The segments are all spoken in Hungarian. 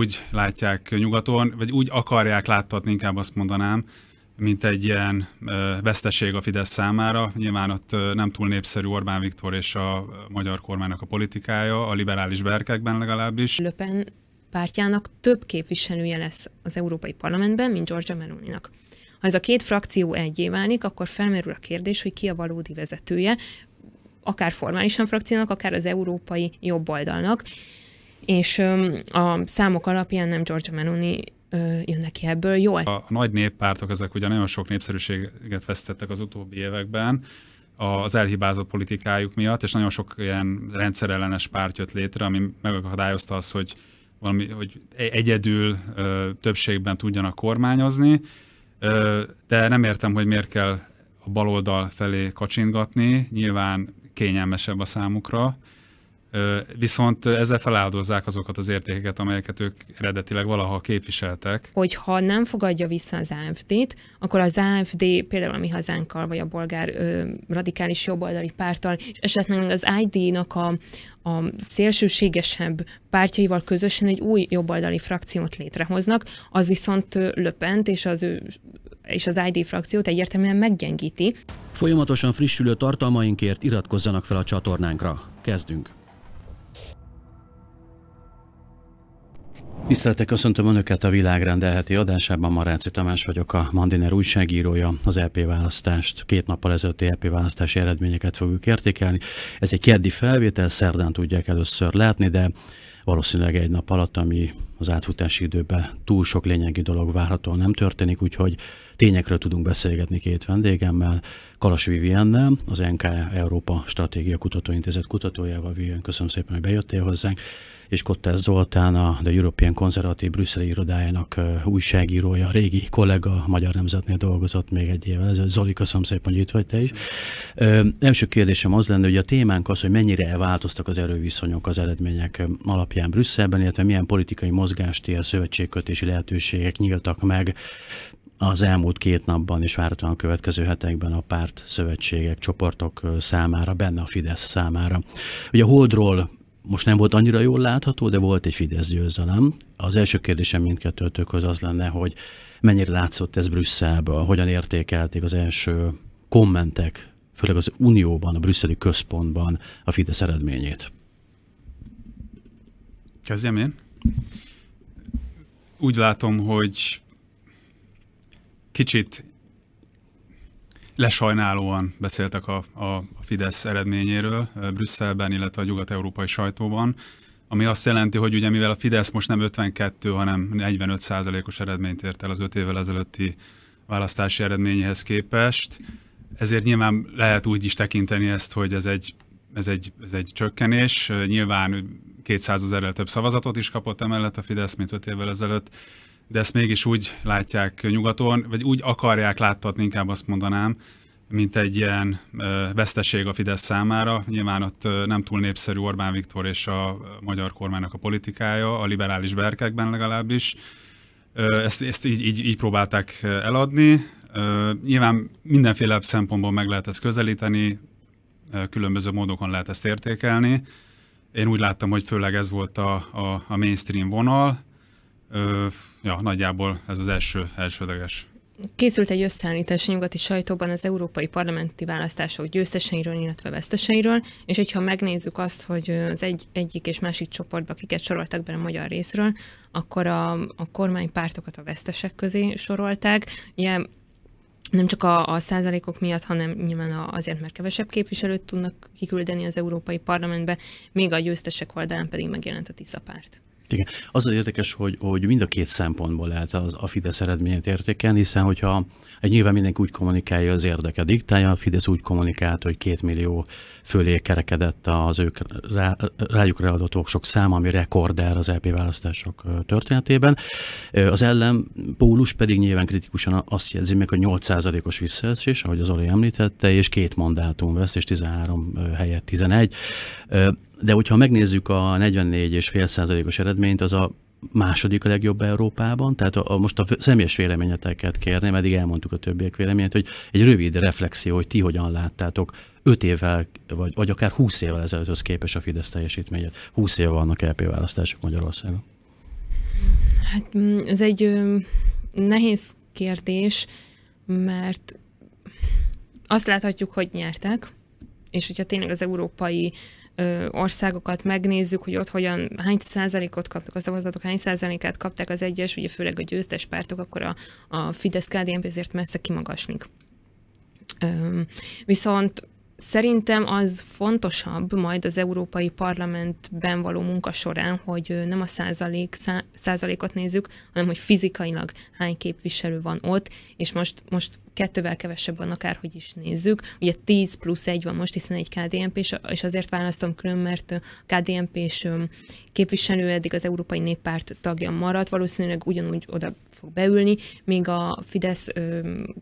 úgy látják nyugaton, vagy úgy akarják láttatni, inkább azt mondanám, mint egy ilyen veszteség a Fidesz számára. Nyilván ott nem túl népszerű Orbán Viktor és a magyar kormánynak a politikája, a liberális berkekben legalábbis. Löpen pártjának több képviselője lesz az Európai Parlamentben, mint Giorgia nak. Ha ez a két frakció egyé válik, akkor felmerül a kérdés, hogy ki a valódi vezetője, akár formálisan frakciónak, akár az európai jobboldalnak és a számok alapján nem Giorgio Meloni jön neki ebből jól. A nagy néppártok ezek ugye nagyon sok népszerűséget vesztettek az utóbbi években, az elhibázott politikájuk miatt, és nagyon sok ilyen rendszerellenes párt jött létre, ami megakadályozta azt, hogy valami, hogy e-, egyedül többségben tudjanak kormányozni, de nem értem, hogy miért kell a baloldal felé kacsingatni, nyilván kényelmesebb a számukra, Viszont ezzel feláldozzák azokat az értékeket, amelyeket ők eredetileg valaha képviseltek. Hogyha nem fogadja vissza az AFD-t, akkor az AFD például a mi hazánkkal, vagy a bolgár ö, radikális jobboldali párttal, és esetleg az ID-nak a, a szélsőségesebb pártjaival közösen egy új jobboldali frakciót létrehoznak, az viszont löpent, és az ő és az ID frakciót egyértelműen meggyengíti. Folyamatosan frissülő tartalmainkért iratkozzanak fel a csatornánkra. Kezdünk! Tiszteltek, köszöntöm Önöket a világrend elheti adásában. Maráci Tamás vagyok, a Mandiner újságírója. Az LP e választást, két nappal ezelőtti LP e választási eredményeket fogjuk értékelni. Ez egy keddi felvétel, szerdán tudják először látni, de valószínűleg egy nap alatt, ami az átfutási időben túl sok lényegi dolog várhatóan nem történik, úgyhogy tényekről tudunk beszélgetni két vendégemmel, Kalas Viviennel, az NK Európa Stratégia Kutatóintézet kutatójával. Vivien, köszönöm szépen, hogy bejöttél hozzánk és Kottes Zoltán, a The European Konzervatív brüsszeli irodájának újságírója, régi kollega, Magyar Nemzetnél dolgozott még egy évvel ezelőtt. Zoli, köszönöm szépen, hogy itt vagy te is. Ö, első kérdésem az lenne, hogy a témánk az, hogy mennyire változtak az erőviszonyok az eredmények alapján Brüsszelben, illetve milyen politikai mozgások mozgástér, szövetségkötési lehetőségek nyíltak meg az elmúlt két napban és várhatóan a következő hetekben a párt, szövetségek, csoportok számára, benne a Fidesz számára. Ugye a Holdról most nem volt annyira jól látható, de volt egy Fidesz győzelem. Az első kérdésem mindkettőtökhöz az lenne, hogy mennyire látszott ez Brüsszelből, hogyan értékelték az első kommentek, főleg az Unióban, a brüsszeli központban a Fidesz eredményét. Kezdjem én? úgy látom, hogy kicsit lesajnálóan beszéltek a, a Fidesz eredményéről Brüsszelben, illetve a nyugat-európai sajtóban, ami azt jelenti, hogy ugye mivel a Fidesz most nem 52, hanem 45 százalékos eredményt ért el az 5 évvel ezelőtti választási eredményhez képest, ezért nyilván lehet úgy is tekinteni ezt, hogy ez egy, ez egy, ez egy csökkenés. Nyilván 200 ezerrel több szavazatot is kapott emellett a Fidesz, mint 5 évvel ezelőtt, de ezt mégis úgy látják nyugaton, vagy úgy akarják láttatni, inkább azt mondanám, mint egy ilyen veszteség a Fidesz számára. Nyilván ott nem túl népszerű Orbán Viktor és a magyar kormánynak a politikája, a liberális berkekben legalábbis. Ezt, ezt így, így, így próbálták eladni. Nyilván mindenféle szempontból meg lehet ezt közelíteni, különböző módokon lehet ezt értékelni. Én úgy láttam, hogy főleg ez volt a, a, a mainstream vonal. Ö, ja, nagyjából ez az első, elsődleges. Készült egy összeállítás a nyugati sajtóban az európai parlamenti választások győzteseiről, illetve veszteseiről, és hogyha megnézzük azt, hogy az egy, egyik és másik csoportba kiket soroltak be a magyar részről, akkor a, a kormánypártokat a vesztesek közé sorolták. Ugye nem csak a, a százalékok miatt, hanem nyilván azért, mert kevesebb képviselőt tudnak kiküldeni az Európai Parlamentbe, még a győztesek oldalán pedig megjelent a Tisza párt. Hát igen. Az az érdekes, hogy, hogy mind a két szempontból lehet az, a Fidesz eredményét értékelni, hiszen hogyha egy nyilván mindenki úgy kommunikálja az érdeke diktálja, a Fidesz úgy kommunikált, hogy két millió fölé kerekedett az ők rá, rájuk ráadott sok száma, ami rekorder az LP e választások történetében. Az ellen Pólus pedig nyilván kritikusan azt jegyzi meg, hogy 8%-os visszaesés, ahogy az Oli említette, és két mandátum vesz, és 13 helyett 11. De hogyha megnézzük a 44,5%-os eredményt, az a második a legjobb Európában, tehát a, a, most a személyes véleményeteket kérném, eddig elmondtuk a többiek véleményét, hogy egy rövid reflexió, hogy ti hogyan láttátok 5 évvel, vagy, vagy akár 20 évvel ezelőtthöz képes a Fidesz teljesítményet. 20 éve vannak LP választások Magyarországon. Hát mm, ez egy ö, nehéz kérdés, mert azt láthatjuk, hogy nyertek, és hogyha tényleg az európai ö, országokat megnézzük, hogy ott hogyan, hány százalékot kaptak a szavazatok, hány százalékát kapták az egyes, ugye főleg a győztes pártok, akkor a, a Fidesz-KDNP ezért messze kimagaslik. Viszont Szerintem az fontosabb majd az Európai Parlamentben való munka során, hogy nem a százalék, szá, százalékot nézzük, hanem hogy fizikailag hány képviselő van ott, és most, most kettővel kevesebb van akárhogy is nézzük. Ugye 10 plusz 1 van most, hiszen egy kdmp s és azért választom külön, mert KDNP és képviselő eddig az Európai Néppárt tagja maradt, valószínűleg ugyanúgy oda fog beülni, míg a Fidesz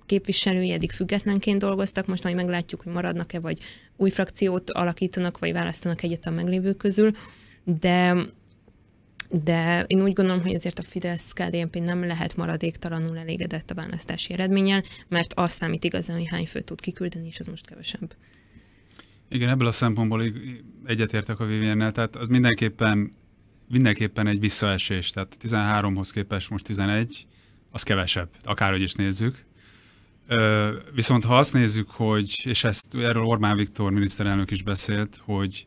képviselői eddig függetlenként dolgoztak, most majd meglátjuk, hogy maradnak-e, vagy új frakciót alakítanak, vagy választanak egyet a meglévő közül, de de én úgy gondolom, hogy azért a fidesz KDMP nem lehet maradéktalanul elégedett a választási eredménnyel, mert azt számít igazán, hogy hány főt tud kiküldeni, és az most kevesebb. Igen, ebből a szempontból egyetértek a Viviennel, tehát az mindenképpen mindenképpen egy visszaesés, tehát 13-hoz képest most 11, az kevesebb, akárhogy is nézzük. Viszont ha azt nézzük, hogy, és ezt erről Orbán Viktor miniszterelnök is beszélt, hogy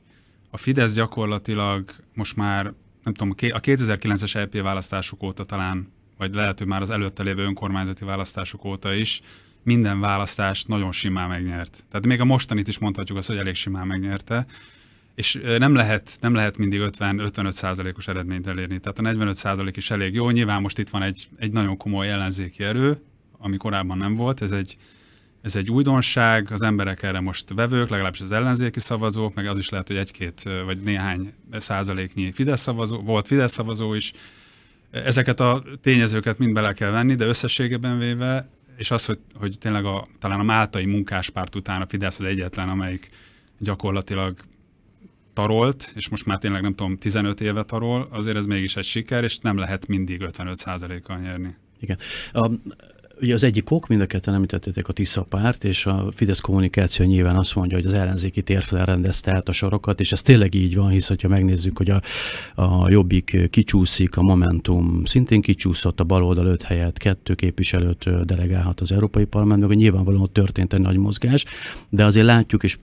a Fidesz gyakorlatilag most már, nem tudom, a 2009-es LP e választások óta talán, vagy lehet, hogy már az előtte lévő önkormányzati választások óta is, minden választást nagyon simán megnyert. Tehát még a mostanit is mondhatjuk azt, hogy elég simán megnyerte és nem lehet, nem lehet mindig 50-55 százalékos eredményt elérni. Tehát a 45 százalék is elég jó. Nyilván most itt van egy, egy nagyon komoly ellenzéki erő, ami korábban nem volt. Ez egy, ez egy újdonság, az emberek erre most vevők, legalábbis az ellenzéki szavazók, meg az is lehet, hogy egy-két vagy néhány százaléknyi Fidesz szavazó, volt Fidesz szavazó is. Ezeket a tényezőket mind bele kell venni, de összességében véve, és az, hogy, hogy tényleg a, talán a máltai munkáspárt után a Fidesz az egyetlen, amelyik gyakorlatilag tarolt, és most már tényleg nem tudom, 15 éve tarol, azért ez mégis egy siker, és nem lehet mindig 55%-kal nyerni. Igen. Um, ugye az egyik ok, mind a ketten említettétek a Tisza párt, és a Fidesz kommunikáció nyilván azt mondja, hogy az ellenzéki térfele rendezte át a sorokat, és ez tényleg így van, hisz ha megnézzük, hogy a, a Jobbik kicsúszik, a Momentum szintén kicsúszott, a baloldal öt helyet kettő képviselőt delegálhat az Európai Parlamentbe, hogy nyilvánvalóan ott történt egy nagy mozgás, de azért látjuk, és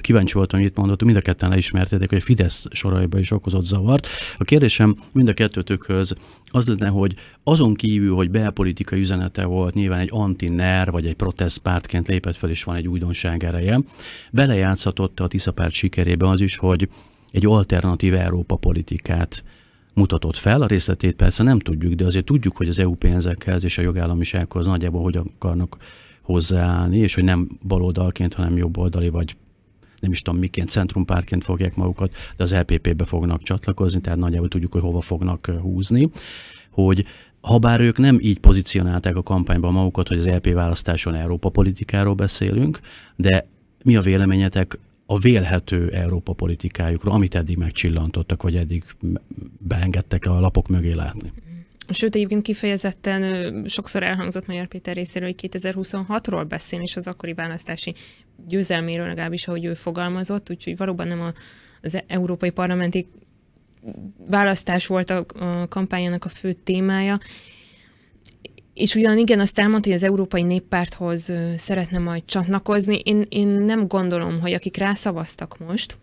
kíváncsi voltam, hogy itt mondhatunk, mind a ketten leismertétek, hogy a Fidesz soraiba is okozott zavart. A kérdésem mind a kettőtökhöz az lenne, hogy azon kívül, hogy belpolitikai üzenete volt, nyilván egy anti-NER vagy egy protestpártként lépett fel, és van egy újdonság ereje, belejátszhatott a Tisza párt az is, hogy egy alternatív Európa politikát mutatott fel. A részletét persze nem tudjuk, de azért tudjuk, hogy az EU pénzekhez és a jogállamisághoz nagyjából hogy akarnak hozzáállni, és hogy nem baloldalként, hanem jobboldali vagy nem is tudom miként, centrumpárként fogják magukat, de az LPP-be fognak csatlakozni, tehát nagyjából tudjuk, hogy hova fognak húzni, hogy ha bár ők nem így pozícionálták a kampányban magukat, hogy az LP választáson Európa politikáról beszélünk, de mi a véleményetek a vélhető Európa politikájukról, amit eddig megcsillantottak, vagy eddig beengedtek a lapok mögé látni? Sőt, egyébként kifejezetten sokszor elhangzott Magyar Péter részéről, hogy 2026-ról beszél, és az akkori választási győzelméről legalábbis, ahogy ő fogalmazott, úgyhogy valóban nem a, az európai parlamenti választás volt a, a kampányának a fő témája. És ugyan igen, azt elmondta, hogy az Európai Néppárthoz szeretne majd csatlakozni. Én, én nem gondolom, hogy akik rászavaztak most,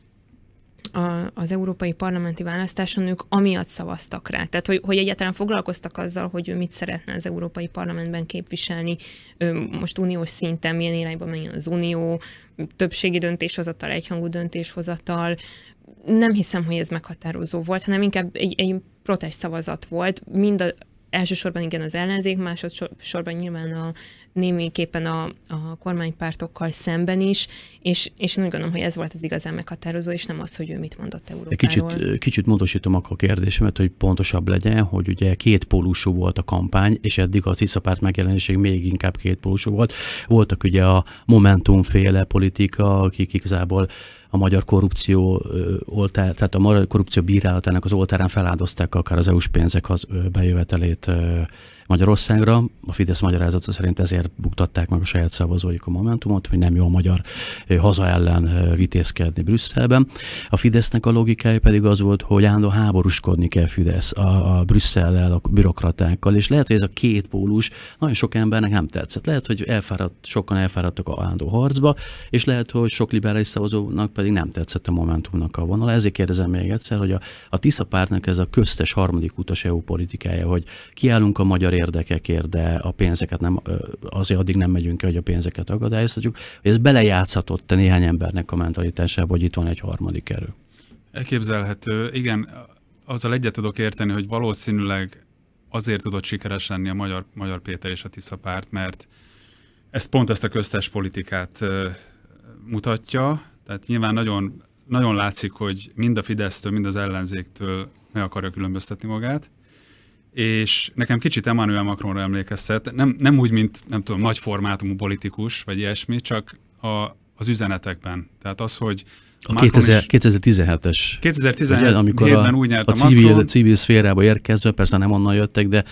a, az európai parlamenti választáson ők amiatt szavaztak rá. Tehát, hogy, hogy egyáltalán foglalkoztak azzal, hogy ő mit szeretne az európai parlamentben képviselni, most uniós szinten milyen irányba menjen az unió, többségi döntéshozatal, egyhangú döntéshozatal. Nem hiszem, hogy ez meghatározó volt, hanem inkább egy, egy protest szavazat volt, mind a, elsősorban igen az ellenzék, másodszorban nyilván a némiképpen a, a kormánypártokkal szemben is, és, és én úgy gondolom, hogy ez volt az igazán meghatározó, és nem az, hogy ő mit mondott Európáról. Kicsit, kicsit módosítom akkor a kérdésemet, hogy pontosabb legyen, hogy ugye két pólusú volt a kampány, és eddig az ISZA párt megjelenéség még inkább két pólusú volt. Voltak ugye a Momentum féle politika, akik igazából a magyar korrupció oltár, tehát a magyar korrupció bírálatának az oltárán feláldozták akár az EU-s pénzek az bejövetelét Magyarországra. A Fidesz magyarázata szerint ezért buktatták meg a saját szavazóik a Momentumot, hogy nem jó magyar haza ellen vitézkedni Brüsszelben. A Fidesznek a logikája pedig az volt, hogy állandó háborúskodni kell Fidesz a, a Brüsszellel, a bürokratákkal, és lehet, hogy ez a két pólus nagyon sok embernek nem tetszett. Lehet, hogy elfáradt, sokan elfáradtak a állandó harcba, és lehet, hogy sok liberális szavazónak pedig nem tetszett a Momentumnak a vonal. Ezért kérdezem még egyszer, hogy a, a Tisza pártnak ez a köztes harmadik utas EU politikája, hogy kiállunk a magyar érdekekért, de a pénzeket nem, azért addig nem megyünk el, hogy a pénzeket akadályoztatjuk, ez belejátszhatott néhány embernek a mentalitásába, hogy itt van egy harmadik erő. Elképzelhető. Igen, azzal egyet tudok érteni, hogy valószínűleg azért tudott sikeres lenni a Magyar, Magyar Péter és a Tisza párt, mert ez pont ezt a köztes politikát mutatja, tehát nyilván nagyon, nagyon látszik, hogy mind a Fidesztől, mind az ellenzéktől meg akarja különböztetni magát és nekem kicsit Emmanuel Macronra emlékeztet, nem, nem úgy, mint nem tudom, nagy formátumú politikus, vagy ilyesmi, csak a, az üzenetekben. Tehát az, hogy a 2017-es. 2017-ben amikor a, úgy nyert a, a civil, Macron, civil szférába érkezve, persze nem onnan jöttek, de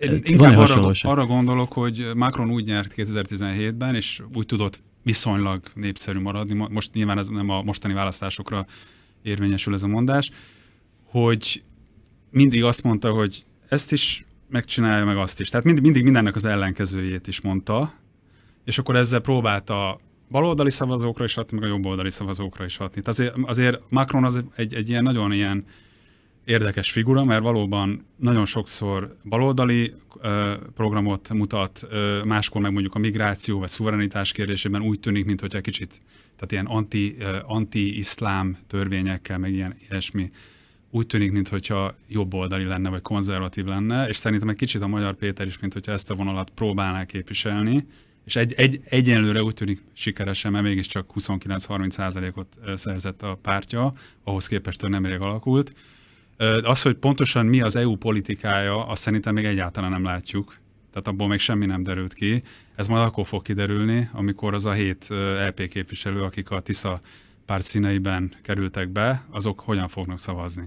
én eh, inkább arra, arra gondolok, hogy Macron úgy nyert 2017-ben, és úgy tudott viszonylag népszerű maradni, most nyilván ez nem a mostani választásokra érvényesül ez a mondás, hogy mindig azt mondta, hogy ezt is megcsinálja meg azt is. Tehát mind, mindig mindennek az ellenkezőjét is mondta, és akkor ezzel próbálta baloldali szavazókra is hatni, meg a jobboldali szavazókra is hatni. Tehát azért, azért Macron az egy, egy ilyen nagyon ilyen érdekes figura, mert valóban nagyon sokszor baloldali ö, programot mutat, ö, máskor meg mondjuk a migráció vagy szuverenitás kérdésében úgy tűnik, mint kicsit, tehát ilyen anti, ö, anti-iszlám törvényekkel, meg ilyen ilyesmi úgy tűnik, mintha jobboldali lenne, vagy konzervatív lenne, és szerintem egy kicsit a Magyar Péter is, mintha ezt a vonalat próbálná képviselni, és egy, egy, egyenlőre úgy tűnik sikeresen, mert mégiscsak 29-30%-ot szerzett a pártja, ahhoz képest ő nemrég alakult. Az, hogy pontosan mi az EU politikája, azt szerintem még egyáltalán nem látjuk, tehát abból még semmi nem derült ki. Ez majd akkor fog kiderülni, amikor az a hét LP e képviselő, akik a TISZA párt színeiben kerültek be, azok hogyan fognak szavazni?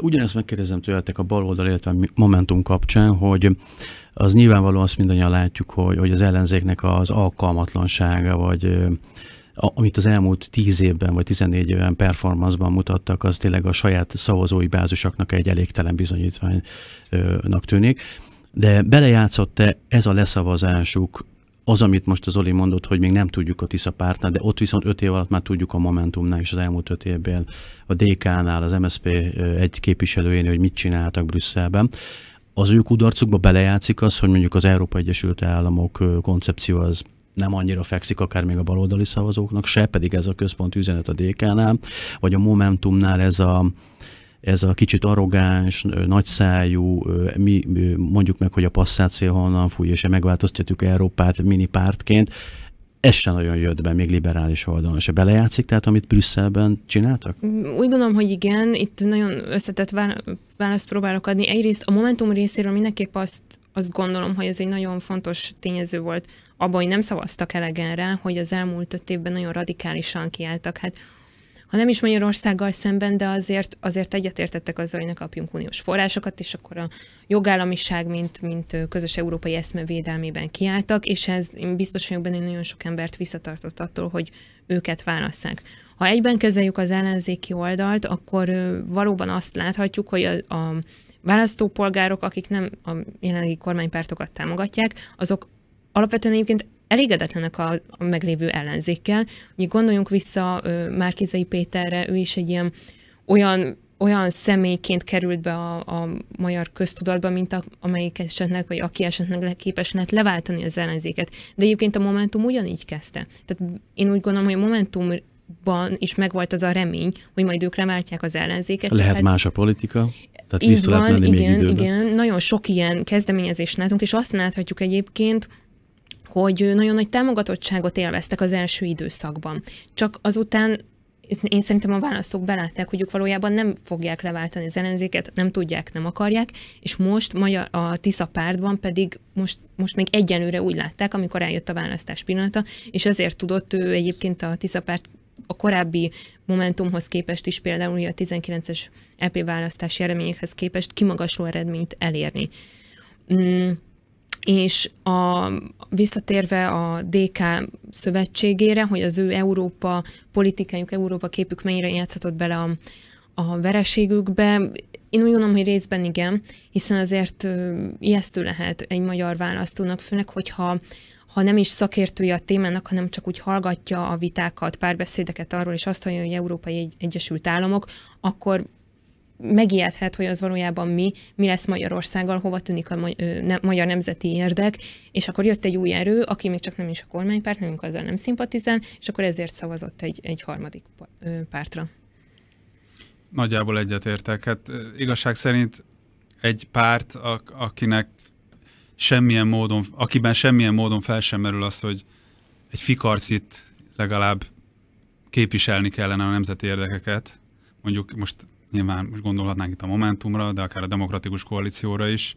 Ugyanezt megkérdezem tőletek a baloldal, illetve a Momentum kapcsán, hogy az nyilvánvalóan azt mindannyian látjuk, hogy, hogy az ellenzéknek az alkalmatlansága, vagy amit az elmúlt 10 évben vagy 14 évben performanceban mutattak, az tényleg a saját szavazói bázisaknak egy elégtelen bizonyítványnak tűnik. De belejátszott-e ez a leszavazásuk az, amit most az Oli mondott, hogy még nem tudjuk a Tisza pártnál, de ott viszont öt év alatt már tudjuk a Momentumnál és az elmúlt öt évben, a DK-nál, az MSZP egy képviselőjén, hogy mit csináltak Brüsszelben az ő kudarcukba belejátszik az, hogy mondjuk az Európai Egyesült Államok koncepció az nem annyira fekszik akár még a baloldali szavazóknak se, pedig ez a központi üzenet a DK-nál, vagy a Momentumnál ez a ez a kicsit arrogáns, nagyszájú, mi mondjuk meg, hogy a passzát szél honnan fúj, és megváltoztatjuk Európát mini pártként, ez sem nagyon jött be, még liberális oldalon se belejátszik, tehát amit Brüsszelben csináltak? Mm, úgy gondolom, hogy igen, itt nagyon összetett választ próbálok adni. Egyrészt a Momentum részéről mindenképp azt, azt gondolom, hogy ez egy nagyon fontos tényező volt abban, hogy nem szavaztak elegen rá, hogy az elmúlt öt évben nagyon radikálisan kiálltak. Hát ha nem is Magyarországgal szemben, de azért, azért egyetértettek azzal, hogy ne kapjunk uniós forrásokat, és akkor a jogállamiság, mint, mint közös európai eszme védelmében kiálltak, és ez én biztos vagyok benne, hogy nagyon sok embert visszatartott attól, hogy őket válasszák. Ha egyben kezeljük az ellenzéki oldalt, akkor valóban azt láthatjuk, hogy a, a választópolgárok, akik nem a jelenlegi kormánypártokat támogatják, azok alapvetően egyébként elégedetlenek a, a meglévő ellenzékkel. Ugye gondoljunk vissza Márkizai Péterre, ő is egy ilyen olyan olyan személyként került be a, a magyar köztudatba, mint a, amelyik esetleg, vagy aki esetleg képes lehet leváltani az ellenzéket. De egyébként a Momentum ugyanígy kezdte. Tehát én úgy gondolom, hogy a Momentum ban is megvolt az a remény, hogy majd ők leváltják az ellenzéket. Lehet tehát... más a politika? Tehát vissza van, lehet menni igen, még időben. igen. Nagyon sok ilyen kezdeményezést látunk, és azt láthatjuk egyébként, hogy nagyon nagy támogatottságot élveztek az első időszakban. Csak azután én szerintem a választók belátták, hogy ők valójában nem fogják leváltani az ellenzéket, nem tudják, nem akarják, és most magyar, a Tisza pártban pedig most, most még egyenlőre úgy látták, amikor eljött a választás pillanata, és ezért tudott ő egyébként a Tisza párt a korábbi Momentumhoz képest is például a 19-es EP választási eredményekhez képest kimagasló eredményt elérni. Mm és a, visszatérve a DK szövetségére, hogy az ő Európa politikájuk, Európa képük mennyire játszhatott bele a, a vereségükbe, én úgy gondolom, hogy részben igen, hiszen azért ijesztő lehet egy magyar választónak, főleg, hogyha ha nem is szakértője a témának, hanem csak úgy hallgatja a vitákat, párbeszédeket arról, és azt hallja, hogy Európai Egyesült Államok, akkor megijedhet, hogy az valójában mi, mi lesz Magyarországgal, hova tűnik a magyar nemzeti érdek, és akkor jött egy új erő, aki még csak nem is a kormánypárt, nem azzal nem szimpatizál, és akkor ezért szavazott egy, egy harmadik pártra. Nagyjából egyetértek. Hát igazság szerint egy párt, akinek semmilyen módon, akiben semmilyen módon fel sem merül az, hogy egy fikarcit legalább képviselni kellene a nemzeti érdekeket, mondjuk most nyilván most gondolhatnánk itt a Momentumra, de akár a Demokratikus Koalícióra is,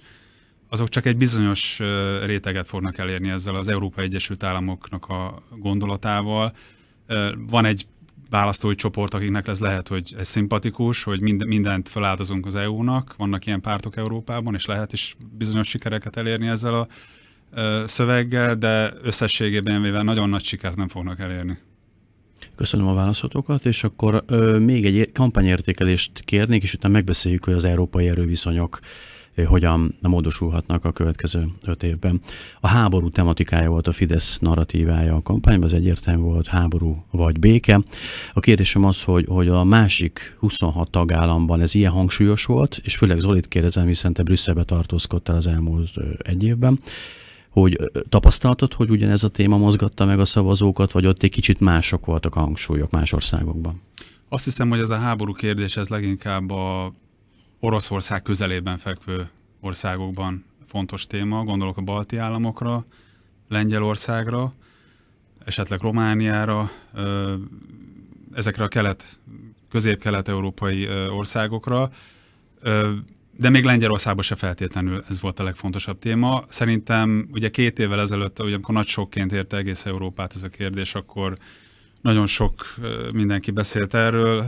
azok csak egy bizonyos réteget fognak elérni ezzel az Európai Egyesült Államoknak a gondolatával. Van egy választói csoport, akiknek ez lehet, hogy ez szimpatikus, hogy mind, mindent feláldozunk az EU-nak, vannak ilyen pártok Európában, és lehet is bizonyos sikereket elérni ezzel a szöveggel, de összességében véve nagyon nagy sikert nem fognak elérni. Köszönöm a válaszotokat, és akkor ö, még egy kampányértékelést kérnék, és utána megbeszéljük, hogy az európai erőviszonyok hogyan módosulhatnak a következő öt évben. A háború tematikája volt a Fidesz narratívája a kampányban, az egyértelmű volt háború vagy béke. A kérdésem az, hogy, hogy a másik 26 tagállamban ez ilyen hangsúlyos volt, és főleg Zolit kérdezem, hiszen te Brüsszelbe tartózkodtál az elmúlt egy évben, hogy tapasztaltad, hogy ugyanez a téma mozgatta meg a szavazókat, vagy ott egy kicsit mások voltak a hangsúlyok más országokban? Azt hiszem, hogy ez a háború kérdés, ez leginkább a Oroszország közelében fekvő országokban fontos téma. Gondolok a balti államokra, Lengyelországra, esetleg Romániára, ezekre a kelet, közép-kelet-európai országokra de még Lengyelországban se feltétlenül ez volt a legfontosabb téma. Szerintem ugye két évvel ezelőtt, ugye, amikor nagy sokként érte egész Európát ez a kérdés, akkor nagyon sok mindenki beszélt erről,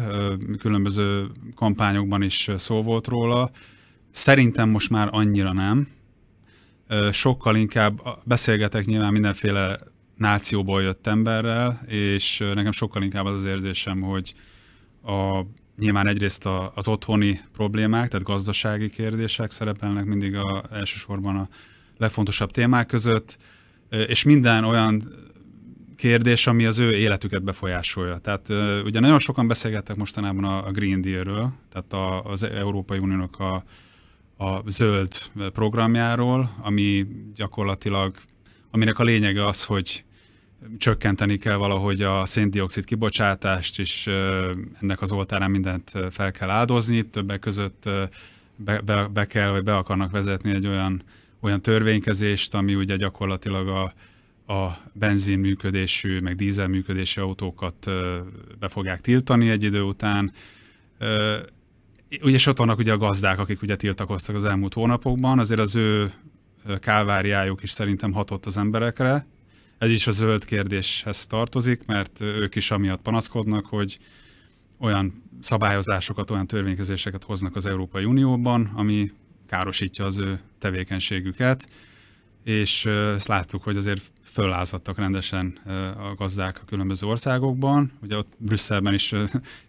különböző kampányokban is szó volt róla. Szerintem most már annyira nem. Sokkal inkább beszélgetek nyilván mindenféle nációból jött emberrel, és nekem sokkal inkább az az érzésem, hogy a Nyilván egyrészt a, az otthoni problémák, tehát gazdasági kérdések szerepelnek mindig a, elsősorban a legfontosabb témák között, és minden olyan kérdés, ami az ő életüket befolyásolja. Tehát ugye nagyon sokan beszélgettek mostanában a Green Deal-ről, tehát az Európai Uniónak a, a zöld programjáról, ami gyakorlatilag, aminek a lényege az, hogy csökkenteni kell valahogy a széndiokszid kibocsátást, és ennek az oltárán mindent fel kell áldozni, többek között be, be, be kell, vagy be akarnak vezetni egy olyan, olyan törvénykezést, ami ugye gyakorlatilag a, a benzin működésű, meg dízel működésű autókat be fogják tiltani egy idő után. Ugye ott vannak ugye a gazdák, akik ugye tiltakoztak az elmúlt hónapokban, azért az ő kálváriájuk is szerintem hatott az emberekre, ez is a zöld kérdéshez tartozik, mert ők is amiatt panaszkodnak, hogy olyan szabályozásokat, olyan törvénykezéseket hoznak az Európai Unióban, ami károsítja az ő tevékenységüket, és ezt láttuk, hogy azért föllázadtak rendesen a gazdák a különböző országokban. Ugye ott Brüsszelben is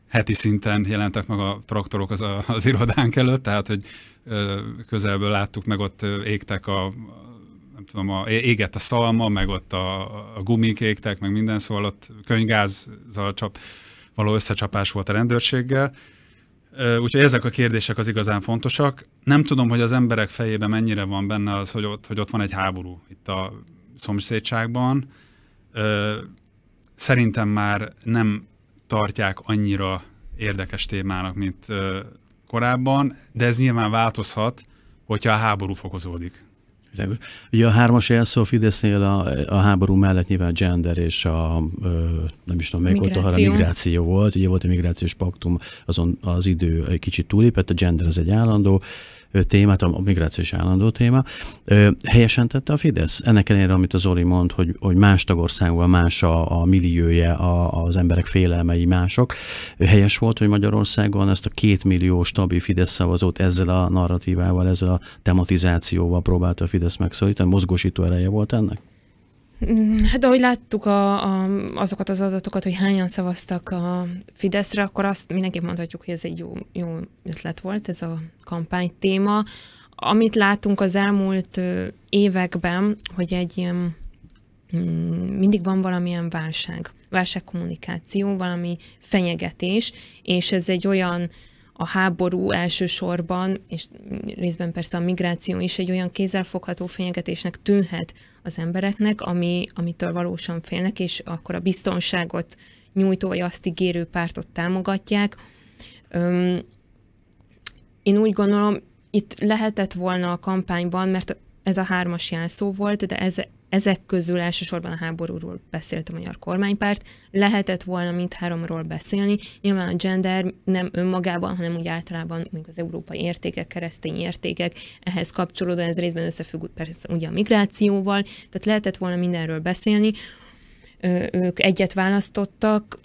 heti szinten jelentek meg a traktorok az, az irodánk előtt, tehát hogy közelből láttuk meg, ott égtek a, nem tudom, a, égett a szalma, meg ott a, a gumik égtek, meg minden, szóval ott könygázzal csap, való összecsapás volt a rendőrséggel. Úgyhogy ezek a kérdések az igazán fontosak. Nem tudom, hogy az emberek fejében mennyire van benne az, hogy ott, hogy ott van egy háború itt a szomszédságban. Szerintem már nem tartják annyira érdekes témának, mint korábban, de ez nyilván változhat, hogyha a háború fokozódik. Világos. Ugye a hármas jelszó a Fidesznél a, a háború mellett nyilván a gender és a, ö, nem is tudom meg ott, a migráció volt, ugye volt egy migrációs paktum, azon az idő egy kicsit túlépett, a gender az egy állandó, témát, a migráció is állandó téma, helyesen tette a Fidesz. Ennek ellenére, amit az Zoli mond, hogy, hogy más tagországban más a, a milliója, a, az emberek félelmei mások, helyes volt, hogy Magyarországon ezt a két millió stabil Fidesz szavazót ezzel a narratívával, ezzel a tematizációval próbálta a Fidesz megszólítani, mozgósító ereje volt ennek? Mm. Hát ahogy láttuk a, a, azokat az adatokat, hogy hányan szavaztak a Fideszre, akkor azt mindenképp mondhatjuk, hogy ez egy jó, jó ötlet volt, ez a kampány téma. Amit látunk az elmúlt években, hogy egy ilyen mm, mindig van valamilyen válság, válságkommunikáció, valami fenyegetés, és ez egy olyan a háború elsősorban, és részben persze a migráció is egy olyan kézzelfogható fenyegetésnek tűnhet az embereknek, ami, amitől valósan félnek, és akkor a biztonságot nyújtó, vagy azt ígérő pártot támogatják. Öm, én úgy gondolom, itt lehetett volna a kampányban, mert ez a hármas jelszó volt, de ez, ezek közül elsősorban a háborúról beszélt a magyar kormánypárt, lehetett volna mindháromról beszélni. Nyilván a gender nem önmagában, hanem úgy általában mondjuk az európai értékek, keresztény értékek, ehhez kapcsolódó, ez részben összefügg persze ugye a migrációval, tehát lehetett volna mindenről beszélni. Ők egyet választottak,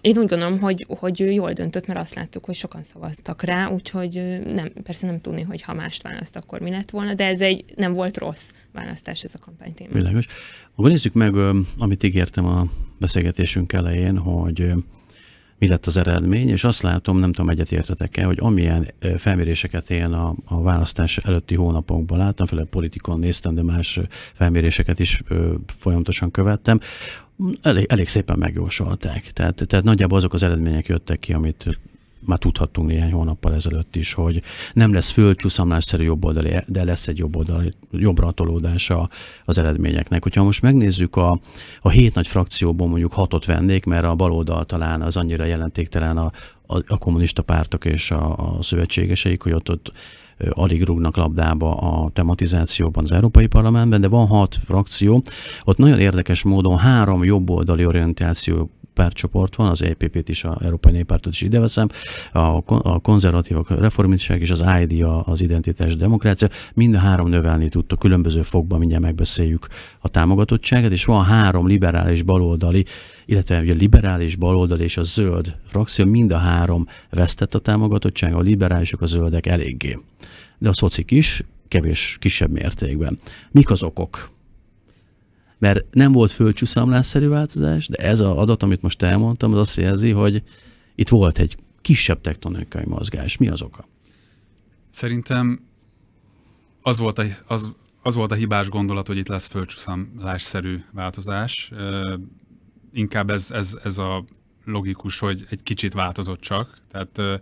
én úgy gondolom, hogy, hogy jól döntött, mert azt láttuk, hogy sokan szavaztak rá, úgyhogy nem, persze nem tudni, hogy ha mást választ, akkor mi lett volna, de ez egy nem volt rossz választás ez a téma. Világos. Akkor nézzük meg, amit ígértem a beszélgetésünk elején, hogy mi lett az eredmény, és azt látom, nem tudom, egyetértetek-e, hogy amilyen felméréseket én a, a választás előtti hónapokban láttam, főleg politikon néztem, de más felméréseket is folyamatosan követtem, elég, elég szépen megjósolták. Tehát, tehát nagyjából azok az eredmények jöttek ki, amit már tudhattunk néhány hónappal ezelőtt is, hogy nem lesz földcsúszamlásszerű jobboldali, de lesz egy jobboldali, jobbra tolódása az eredményeknek. Hogyha most megnézzük a, a hét nagy frakcióból mondjuk hatot vennék, mert a baloldal talán az annyira jelentéktelen a, a, a kommunista pártok és a, a szövetségeseik, hogy ott, ott alig rúgnak labdába a tematizációban az Európai Parlamentben, de van hat frakció, ott nagyon érdekes módon három jobboldali orientáció pártcsoport van, az EPP-t is, a Európai Néppártot is ideveszem, a, a konzervatívok, reformisták és az ID, az identitás demokrácia, mind a három növelni tudta, különböző fokban mindjárt megbeszéljük a támogatottságát, és van három liberális baloldali, illetve a liberális baloldali és a zöld frakció mind a három vesztett a támogatottság, a liberálisok, a zöldek eléggé. De a szocik is, kevés kisebb mértékben. Mik az okok? mert nem volt földcsúszamlásszerű változás, de ez az adat, amit most elmondtam, az azt jelzi, hogy itt volt egy kisebb tektonikai mozgás. Mi az oka? Szerintem az volt a, az, az volt a hibás gondolat, hogy itt lesz földcsúszamlásszerű változás. Inkább ez, ez, ez a logikus, hogy egy kicsit változott csak. Tehát,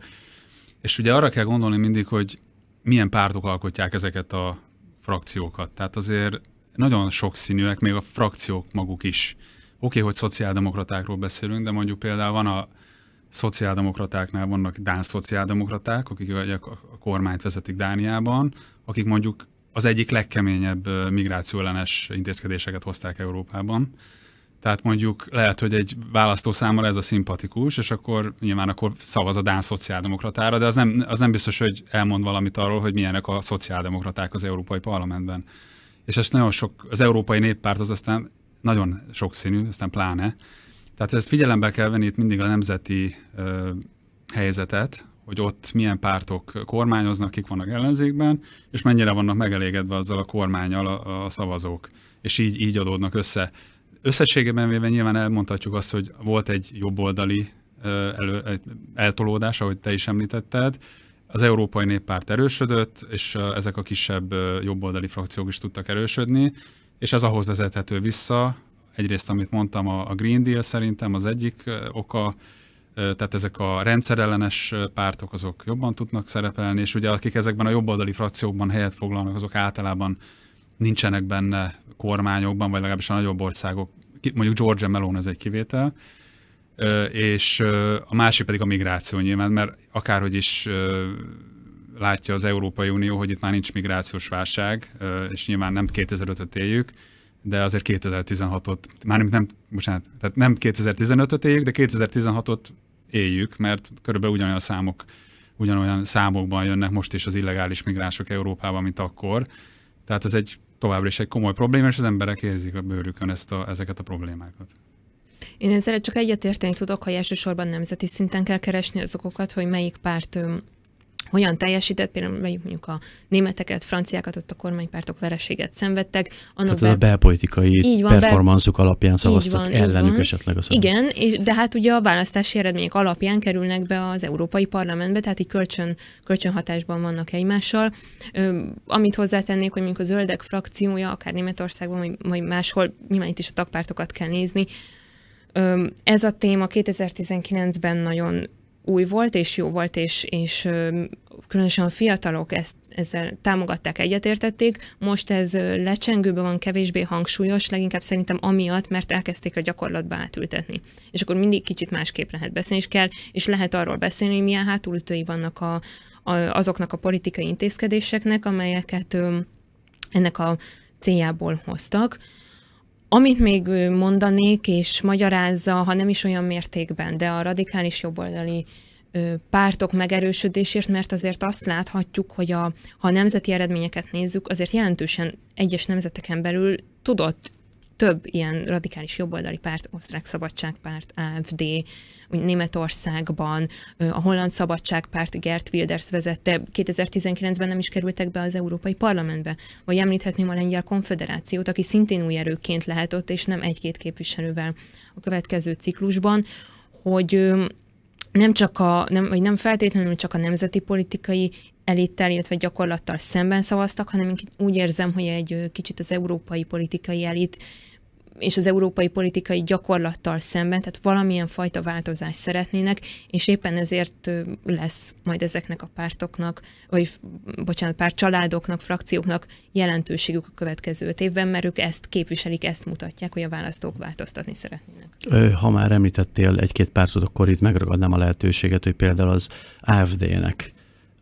és ugye arra kell gondolni mindig, hogy milyen pártok alkotják ezeket a frakciókat. Tehát azért nagyon sokszínűek, még a frakciók maguk is. Oké, okay, hogy szociáldemokratákról beszélünk, de mondjuk például van a szociáldemokratáknál vannak dán szociáldemokraták, akik a kormányt vezetik Dániában, akik mondjuk az egyik legkeményebb migrációellenes intézkedéseket hozták Európában. Tehát mondjuk lehet, hogy egy választó számára ez a szimpatikus, és akkor nyilván akkor szavaz a Dán szociáldemokratára, de az nem, az nem biztos, hogy elmond valamit arról, hogy milyenek a szociáldemokraták az Európai Parlamentben és ezt nagyon sok, az Európai Néppárt az aztán nagyon sokszínű, aztán pláne. Tehát ezt figyelembe kell venni itt mindig a nemzeti ö, helyzetet, hogy ott milyen pártok kormányoznak, kik vannak ellenzékben, és mennyire vannak megelégedve azzal a kormányal a, a szavazók. És így, így adódnak össze. Összességében véve nyilván elmondhatjuk azt, hogy volt egy jobboldali elő, eltolódás, ahogy te is említetted, az Európai Néppárt erősödött, és ezek a kisebb jobboldali frakciók is tudtak erősödni, és ez ahhoz vezethető vissza, egyrészt amit mondtam, a Green Deal szerintem az egyik oka, tehát ezek a rendszerellenes pártok azok jobban tudnak szerepelni, és ugye akik ezekben a jobboldali frakciókban helyet foglalnak, azok általában nincsenek benne kormányokban, vagy legalábbis a nagyobb országok, mondjuk Georgia Melon ez egy kivétel, és a másik pedig a migráció nyilván, mert akárhogy is látja az Európai Unió, hogy itt már nincs migrációs válság, és nyilván nem 2005-öt éljük, de azért 2016-ot, már nem, nem, bocsánat, tehát nem 2015-öt éljük, de 2016-ot éljük, mert körülbelül ugyanolyan számok, ugyanolyan számokban jönnek most is az illegális migránsok Európában, mint akkor. Tehát ez egy továbbra is egy komoly probléma, és az emberek érzik a bőrükön ezt a, ezeket a problémákat. Én ezzel csak egyetérteni tudok, hogy elsősorban nemzeti szinten kell keresni az okokat, hogy melyik párt hogyan teljesített, például mondjuk a németeket, franciákat, ott a kormánypártok vereséget szenvedtek. Annak Tehát be... a belpolitikai így van, performanszuk be... alapján szavaztak van, ellenük van. esetleg Az Igen, és, de hát ugye a választási eredmények alapján kerülnek be az Európai Parlamentbe, tehát így kölcsön, kölcsönhatásban vannak egymással. amit hozzátennék, hogy mondjuk a zöldek frakciója, akár Németországban, vagy, vagy máshol, nyilván itt is a tagpártokat kell nézni, ez a téma 2019-ben nagyon új volt, és jó volt, és, és különösen a fiatalok ezt, ezzel támogatták, egyetértették. Most ez lecsengőben van, kevésbé hangsúlyos, leginkább szerintem amiatt, mert elkezdték a gyakorlatba átültetni. És akkor mindig kicsit másképp lehet beszélni, és kell, és lehet arról beszélni, hogy milyen hátulütői vannak a, a, azoknak a politikai intézkedéseknek, amelyeket ö, ennek a céljából hoztak. Amit még mondanék és magyarázza, ha nem is olyan mértékben, de a radikális jobboldali pártok megerősödésért, mert azért azt láthatjuk, hogy a, ha a nemzeti eredményeket nézzük, azért jelentősen egyes nemzeteken belül tudott több ilyen radikális jobboldali párt, osztrák szabadságpárt, AFD, Németországban, a holland szabadságpárt Gert Wilders vezette, 2019-ben nem is kerültek be az Európai Parlamentbe. Vagy említhetném a Lengyel Konfederációt, aki szintén új erőként lehet ott, és nem egy-két képviselővel a következő ciklusban, hogy nem csak a, nem, vagy nem feltétlenül csak a nemzeti politikai elittel, illetve gyakorlattal szemben szavaztak, hanem úgy érzem, hogy egy kicsit az európai politikai elit és az európai politikai gyakorlattal szemben, tehát valamilyen fajta változást szeretnének, és éppen ezért lesz majd ezeknek a pártoknak, vagy bocsánat, pár családoknak, frakcióknak jelentőségük a következő öt évben, mert ők ezt képviselik, ezt mutatják, hogy a választók változtatni szeretnének. Ha már említettél egy-két pártot, akkor itt megragadnám a lehetőséget, hogy például az AFD-nek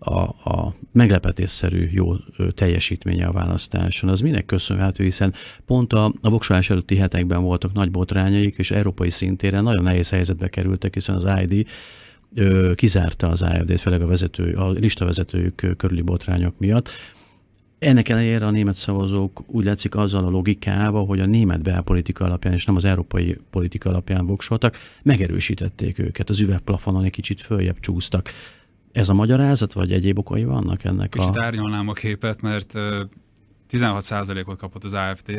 a, a meglepetésszerű jó teljesítménye a választáson. Az minek köszönhető, hiszen pont a, a voksolás előtti hetekben voltak nagy botrányaik, és európai szintére nagyon nehéz helyzetbe kerültek, hiszen az ID ö, kizárta az AFD-t, főleg a, vezető, a listavezetőjük körüli botrányok miatt. Ennek ellenére a német szavazók úgy látszik azzal a logikával, hogy a német belpolitika alapján és nem az európai politika alapján voksoltak, megerősítették őket, az üvegplafonon egy kicsit följebb csúsztak. Ez a magyarázat, vagy egyéb okai vannak ennek Kicsit a... Kicsit árnyalnám a képet, mert 16%-ot kapott az AFT,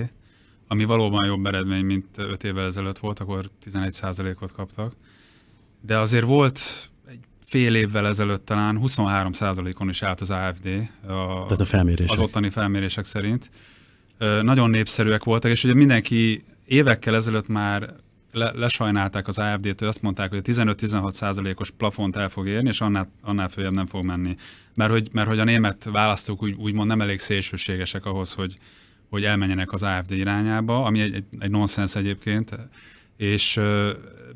ami valóban jobb eredmény, mint 5 évvel ezelőtt volt, akkor 11%-ot kaptak. De azért volt egy fél évvel ezelőtt talán 23%-on is állt az AFD. A, Tehát a felmérések. Az ottani felmérések szerint. Nagyon népszerűek voltak, és ugye mindenki évekkel ezelőtt már le, lesajnálták az AFD-től, azt mondták, hogy a 15-16 százalékos plafont el fog érni, és annál, annál följebb nem fog menni. Mert hogy, mert hogy a német választók úgy, úgymond nem elég szélsőségesek ahhoz, hogy, hogy elmenjenek az AFD irányába, ami egy, egy, egy nonsens egyébként, és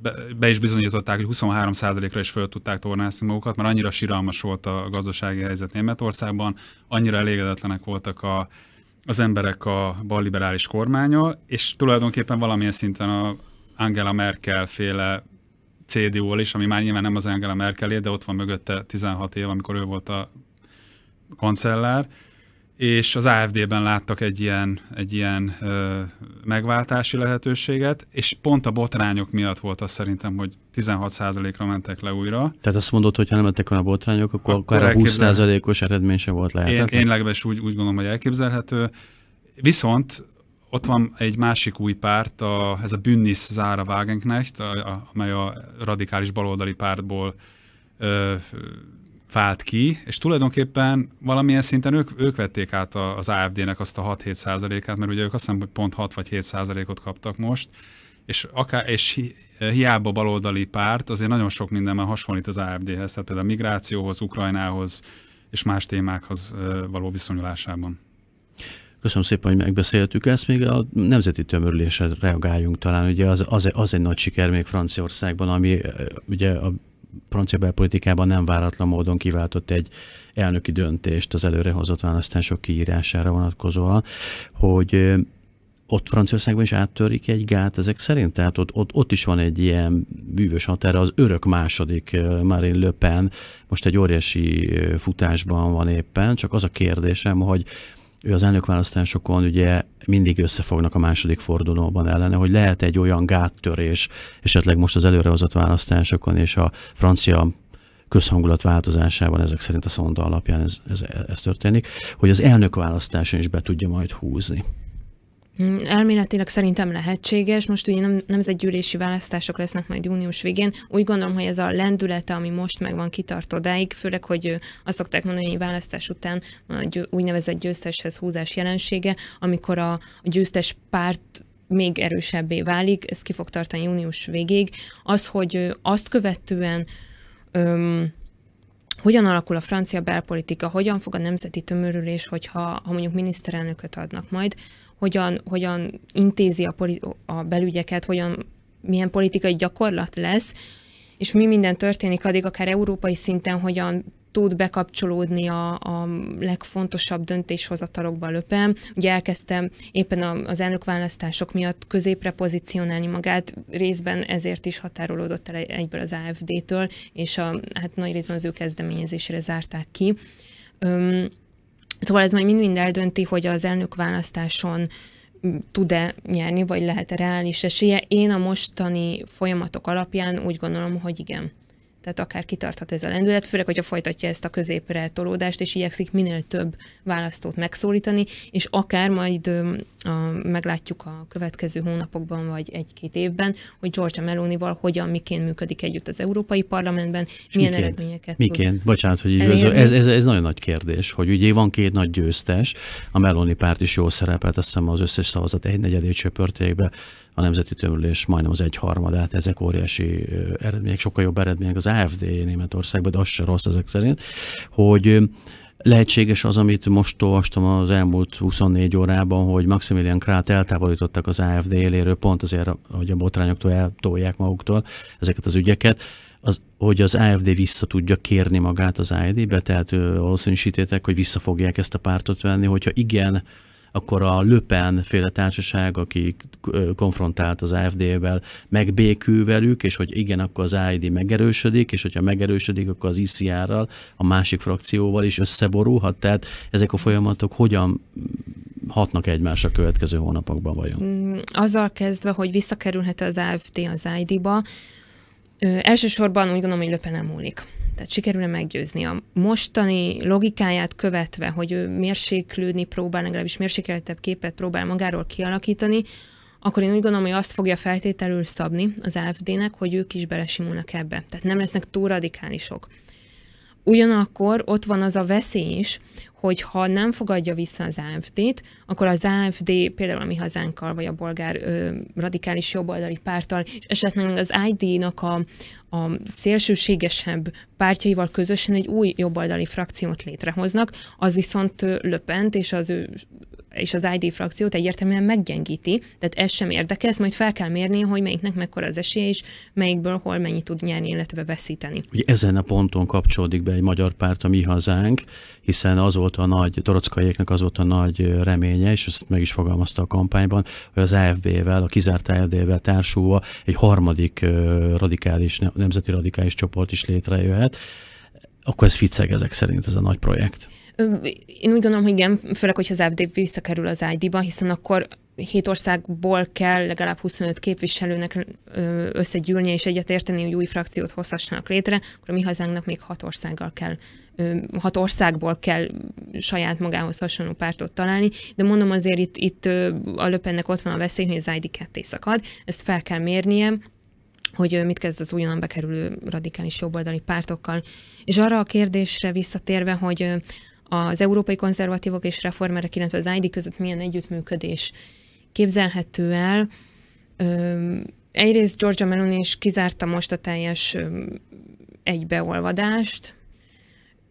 be, be is bizonyították, hogy 23%-ra is föl tudták tornázni magukat, mert annyira siralmas volt a gazdasági helyzet Németországban, annyira elégedetlenek voltak a, az emberek a balliberális kormányal, és tulajdonképpen valamilyen szinten a, Angela Merkel féle CDU-val is, ami már nyilván nem az Angela Merkelé, de ott van mögötte 16 év, amikor ő volt a kancellár, és az AFD-ben láttak egy ilyen, egy ilyen ö, megváltási lehetőséget, és pont a botrányok miatt volt az szerintem, hogy 16%-ra mentek le újra. Tehát azt mondod, hogy ha nem lettek volna a botrányok, akkor, akkor akár a 20%-os eredmény sem volt lehetetlen. Én, én legalábbis úgy, úgy gondolom, hogy elképzelhető. Viszont ott van egy másik új párt, a, ez a Bünnis Zára Wagenknecht, a, a, amely a radikális baloldali pártból ö, vált ki, és tulajdonképpen valamilyen szinten ők, ők vették át a, az AFD-nek azt a 6-7 százalékát, mert ugye ők azt hiszem, hogy pont 6 vagy 7 százalékot kaptak most, és, akár, és hi, hiába baloldali párt, azért nagyon sok mindenben hasonlít az AFD-hez, tehát a migrációhoz, Ukrajnához és más témákhoz való viszonyulásában. Köszönöm szépen, hogy megbeszéltük ezt. Még a nemzeti tömörülésre reagáljunk talán. Ugye az, az, az egy nagy siker még Franciaországban, ami eh, ugye a francia belpolitikában nem váratlan módon kiváltott egy elnöki döntést az előrehozott választások kiírására vonatkozóan, hogy eh, ott Franciaországban is áttörik egy gát ezek szerint, tehát ott, ott, ott is van egy ilyen bűvös határa, az örök második eh, Marine Le Pen most egy óriási futásban van éppen, csak az a kérdésem, hogy ő az elnökválasztásokon ugye mindig összefognak a második fordulóban ellene, hogy lehet egy olyan gáttörés, esetleg most az előrehozott választásokon és a francia közhangulat változásában, ezek szerint a szonda alapján ez, ez, ez történik, hogy az elnökválasztáson is be tudja majd húzni. Mm, elméletileg szerintem lehetséges. Most ugye nem, nemzetgyűlési választások lesznek majd június végén. Úgy gondolom, hogy ez a lendülete, ami most megvan kitart odáig, főleg, hogy azt szokták mondani, hogy választás után a úgynevezett győzteshez húzás jelensége, amikor a győztes párt még erősebbé válik, ez ki fog tartani június végéig. Az, hogy azt követően öm, hogyan alakul a francia belpolitika, hogyan fog a nemzeti tömörülés, hogyha ha mondjuk miniszterelnököt adnak majd, hogyan, hogyan intézi a, a belügyeket, hogyan, milyen politikai gyakorlat lesz, és mi minden történik addig, akár európai szinten, hogyan tud bekapcsolódni a, a legfontosabb döntéshozatalokba löpem. Ugye elkezdtem éppen az elnökválasztások miatt középre pozícionálni magát, részben ezért is határolódott el egyből az AFD-től, és a, hát nagy részben az ő kezdeményezésére zárták ki. Öm, Szóval ez majd mind-mind eldönti, hogy az elnök választáson tud-e nyerni, vagy lehet-e reális esélye. Én a mostani folyamatok alapján úgy gondolom, hogy igen. Tehát akár kitarthat ez a lendület, főleg, hogyha folytatja ezt a középre tolódást, és igyekszik minél több választót megszólítani, és akár majd ö, a, meglátjuk a következő hónapokban, vagy egy-két évben, hogy Georgia Melonival hogyan, miként működik együtt az Európai Parlamentben, és milyen miként, eredményeket Miként? Tud Bocsánat, hogy ez, ez, ez, ez nagyon nagy kérdés, hogy ugye van két nagy győztes, a Meloni párt is jó szerepelt, azt hiszem az összes szavazat egynegyedét söpörték be, a nemzeti tömülés majdnem az egyharmadát, ezek óriási eredmények, sokkal jobb eredmények az AFD Németországban, de az se rossz ezek szerint, hogy Lehetséges az, amit most olvastam az elmúlt 24 órában, hogy Maximilian Krát eltávolítottak az AFD éléről, pont azért, hogy a botrányoktól eltolják maguktól ezeket az ügyeket, az, hogy az AFD vissza tudja kérni magát az AFD-be, tehát valószínűsítétek, hogy vissza fogják ezt a pártot venni, hogyha igen, akkor a Löpen féle társaság, aki konfrontált az AFD-vel, megbékül velük, és hogy igen, akkor az AID megerősödik, és hogyha megerősödik, akkor az ICR-ral, a másik frakcióval is összeborulhat. Tehát ezek a folyamatok hogyan hatnak egymásra a következő hónapokban vajon? Mm, azzal kezdve, hogy visszakerülhet az AFD az aid ba Ö, elsősorban úgy gondolom, hogy löpe nem múlik. Tehát sikerülne meggyőzni a mostani logikáját követve, hogy ő mérséklődni próbál, legalábbis mérsékeltebb képet próbál magáról kialakítani, akkor én úgy gondolom, hogy azt fogja feltételül szabni az AFD-nek, hogy ők is belesimulnak ebbe. Tehát nem lesznek túl radikálisok. Ugyanakkor ott van az a veszély is, hogy ha nem fogadja vissza az AFD-t, akkor az AFD például a mi hazánkkal, vagy a bolgár ö, radikális jobboldali párttal, és esetleg az ID-nak a, a szélsőségesebb pártjaival közösen egy új jobboldali frakciót létrehoznak, az viszont löpent, és az ő és az ID frakciót egyértelműen meggyengíti, tehát ez sem érdekes, majd fel kell mérni, hogy melyiknek mekkora az esélye, és melyikből hol mennyit tud nyerni, illetve veszíteni. Ugye ezen a ponton kapcsolódik be egy magyar párt, a mi hazánk, hiszen az volt a nagy, Torockaiéknak az volt a nagy reménye, és ezt meg is fogalmazta a kampányban, hogy az AFD-vel, a kizárt AFD-vel társulva egy harmadik radikális, nemzeti radikális csoport is létrejöhet, akkor ez ficeg ezek szerint ez a nagy projekt. Én úgy gondolom, hogy igen, főleg, hogyha az FDP visszakerül az ID-ba, hiszen akkor hét országból kell legalább 25 képviselőnek összegyűlnie és egyetérteni, hogy új frakciót hozhassanak létre, akkor a mi hazánknak még hat országgal kell hat országból kell saját magához hasonló pártot találni, de mondom azért itt, itt a löpennek ott van a veszély, hogy az ID ketté szakad, ezt fel kell mérnie, hogy mit kezd az újonnan bekerülő radikális jobboldali pártokkal. És arra a kérdésre visszatérve, hogy az európai konzervatívok és reformerek, illetve az ID között milyen együttműködés képzelhető el. Egyrészt Georgia Meloni is kizárta most a teljes egybeolvadást,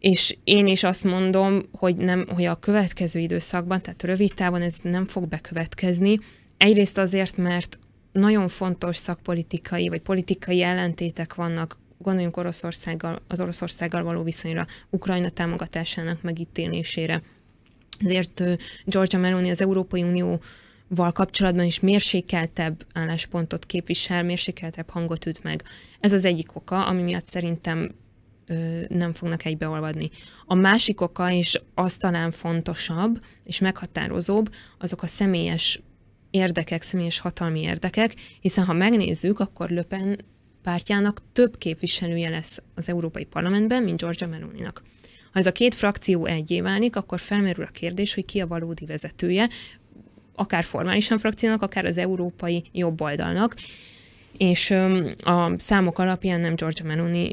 és én is azt mondom, hogy, nem, hogy a következő időszakban, tehát rövid távon ez nem fog bekövetkezni. Egyrészt azért, mert nagyon fontos szakpolitikai vagy politikai ellentétek vannak gondoljunk Oroszországgal, az Oroszországgal való viszonyra, Ukrajna támogatásának megítélésére. Ezért Georgia Meloni az Európai Unió val kapcsolatban is mérsékeltebb álláspontot képvisel, mérsékeltebb hangot üt meg. Ez az egyik oka, ami miatt szerintem ö, nem fognak egybeolvadni. A másik oka, és az talán fontosabb és meghatározóbb, azok a személyes érdekek, személyes hatalmi érdekek, hiszen ha megnézzük, akkor Löpen pártjának több képviselője lesz az Európai Parlamentben, mint Georgia meloni nak Ha ez a két frakció egyé válik, akkor felmerül a kérdés, hogy ki a valódi vezetője, akár formálisan frakciónak, akár az európai jobboldalnak. És a számok alapján nem Georgia Meloni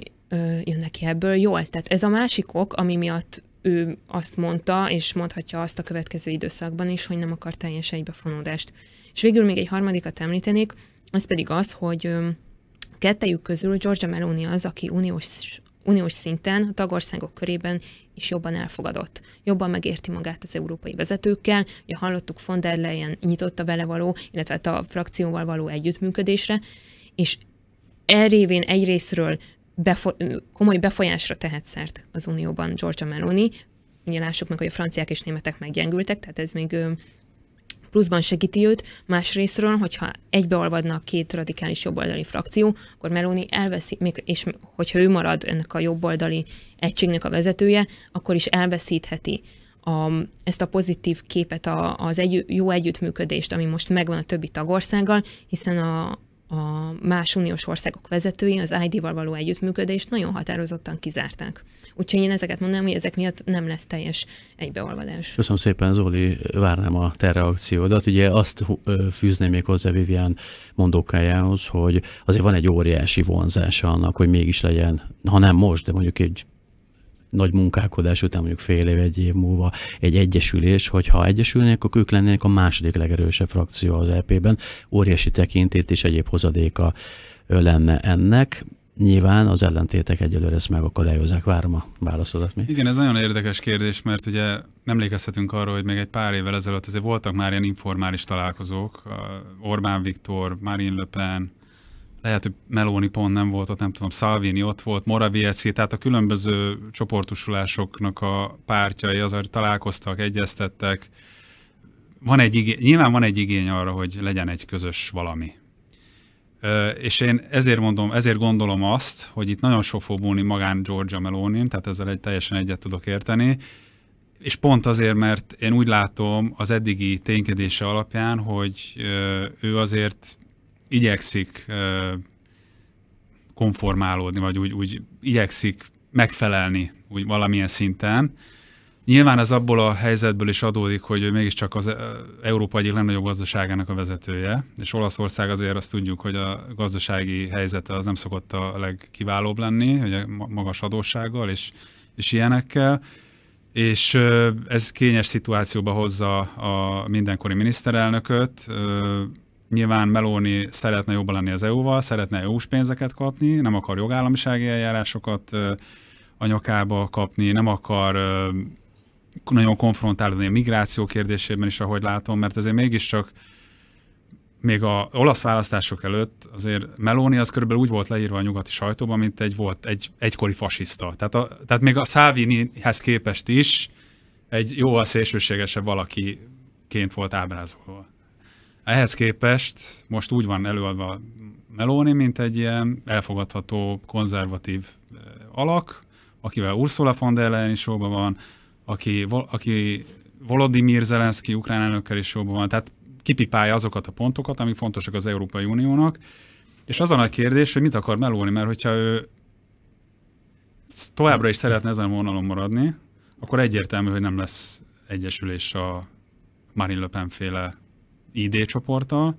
jön neki ebből jól. Tehát ez a másik ok, ami miatt ő azt mondta, és mondhatja azt a következő időszakban is, hogy nem akar teljes egybefonódást. És végül még egy harmadikat említenék, az pedig az, hogy kettejük közül Georgia Meloni az, aki uniós uniós szinten a tagországok körében is jobban elfogadott. Jobban megérti magát az európai vezetőkkel, ugye hallottuk von der Leyen nyitotta vele való, illetve hát a frakcióval való együttműködésre, és elrévén egyrésztről befo- komoly befolyásra tehet szert az Unióban Georgia Meloni, ugye lássuk meg, hogy a franciák és németek meggyengültek, tehát ez még pluszban segíti őt, másrésztről, hogyha egybeolvadnak két radikális jobboldali frakció, akkor Meloni elveszi, és hogyha ő marad ennek a jobboldali egységnek a vezetője, akkor is elveszítheti a, ezt a pozitív képet, a, az egy, jó együttműködést, ami most megvan a többi tagországgal, hiszen a, a más uniós országok vezetői az ID-val való együttműködést nagyon határozottan kizárták. Úgyhogy én ezeket mondanám, hogy ezek miatt nem lesz teljes egybeolvadás. Köszönöm szépen, Zoli, várnám a te reakciódat. Ugye azt fűzném még hozzá Vivian mondókájához, hogy azért van egy óriási vonzása annak, hogy mégis legyen, ha nem most, de mondjuk egy nagy munkálkodás után mondjuk fél év, egy év múlva egy egyesülés, hogyha egyesülnék, akkor ők lennének a második legerősebb frakció az EP-ben, óriási tekintét és egyéb hozadéka lenne ennek. Nyilván az ellentétek egyelőre ezt megakadályozzák. Várom a válaszodat. Mi? Igen, ez nagyon érdekes kérdés, mert ugye emlékezhetünk arra, hogy még egy pár évvel ezelőtt azért voltak már ilyen informális találkozók. Orbán Viktor, Marine Le Pen, lehet, hogy Meloni pont nem volt ott, nem tudom, Salvini ott volt, Moravieci, tehát a különböző csoportosulásoknak a pártjai azért találkoztak, egyeztettek. Van egy igény, nyilván van egy igény arra, hogy legyen egy közös valami. És én ezért mondom, ezért gondolom azt, hogy itt nagyon sok fog múlni magán Georgia Meloni, tehát ezzel egy teljesen egyet tudok érteni, és pont azért, mert én úgy látom az eddigi ténykedése alapján, hogy ő azért igyekszik konformálódni, vagy úgy, úgy igyekszik megfelelni úgy valamilyen szinten. Nyilván ez abból a helyzetből is adódik, hogy ő mégiscsak az Európa egyik legnagyobb gazdaságának a vezetője, és Olaszország azért azt tudjuk, hogy a gazdasági helyzete az nem szokott a legkiválóbb lenni, ugye magas adóssággal és, és ilyenekkel, és ez kényes szituációba hozza a mindenkori miniszterelnököt, Nyilván Meloni szeretne jobban lenni az EU-val, szeretne EU-s pénzeket kapni, nem akar jogállamisági eljárásokat a nyakába kapni, nem akar nagyon konfrontálódni a migráció kérdésében is, ahogy látom, mert azért mégiscsak még a olasz választások előtt azért Meloni az körülbelül úgy volt leírva a nyugati sajtóban, mint egy volt egy egykori fasiszta. Tehát, a, tehát még a Szávinihez képest is egy jóval szélsőségesebb valakiként volt ábrázolva. Ehhez képest most úgy van előadva Meloni, mint egy ilyen elfogadható, konzervatív eh, alak, akivel Ursula von der Leyen is jóban van, aki, aki Volodymyr Zelenszky ukrán elnökkel is jóban van, tehát kipipálja azokat a pontokat, amik fontosak az Európai Uniónak, és az a nagy kérdés, hogy mit akar Meloni, mert hogyha ő továbbra is szeretne ezen a vonalon maradni, akkor egyértelmű, hogy nem lesz egyesülés a Marine Le Pen féle ID csoporttal,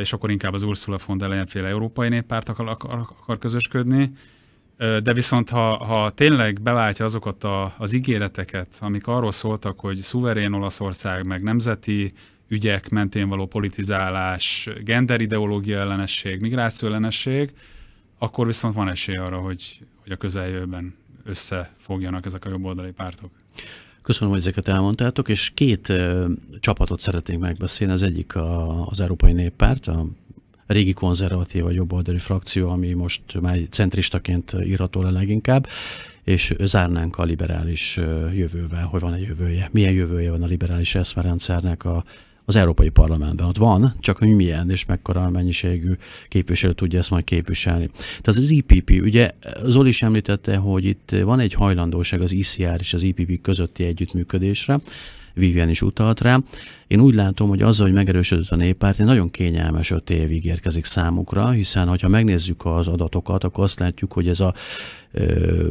és akkor inkább az Ursula von der Leyen féle európai néppárt akar, akar, akar közösködni, de viszont ha, ha tényleg beváltja azokat a, az ígéreteket, amik arról szóltak, hogy szuverén Olaszország, meg nemzeti ügyek mentén való politizálás, genderideológia ellenesség, migráció ellenesség, akkor viszont van esély arra, hogy, hogy a közeljövőben összefogjanak ezek a jobboldali pártok. Köszönöm, hogy ezeket elmondtátok, és két ö, csapatot szeretnék megbeszélni. Az egyik a, az Európai Néppárt, a régi konzervatív vagy jobboldali frakció, ami most már centristaként írható le leginkább, és zárnánk a liberális jövővel, hogy van egy jövője, milyen jövője van a liberális eszmerendszernek a az Európai Parlamentben. Ott van, csak hogy milyen és mekkora mennyiségű képviselő tudja ezt majd képviselni. Tehát az IPP, e ugye Zoli is említette, hogy itt van egy hajlandóság az ICR e és az IPP e közötti együttműködésre, Vivian is utalt rá. Én úgy látom, hogy azzal, hogy megerősödött a néppárt, egy nagyon kényelmes öt évig érkezik számukra, hiszen ha megnézzük az adatokat, akkor azt látjuk, hogy ez a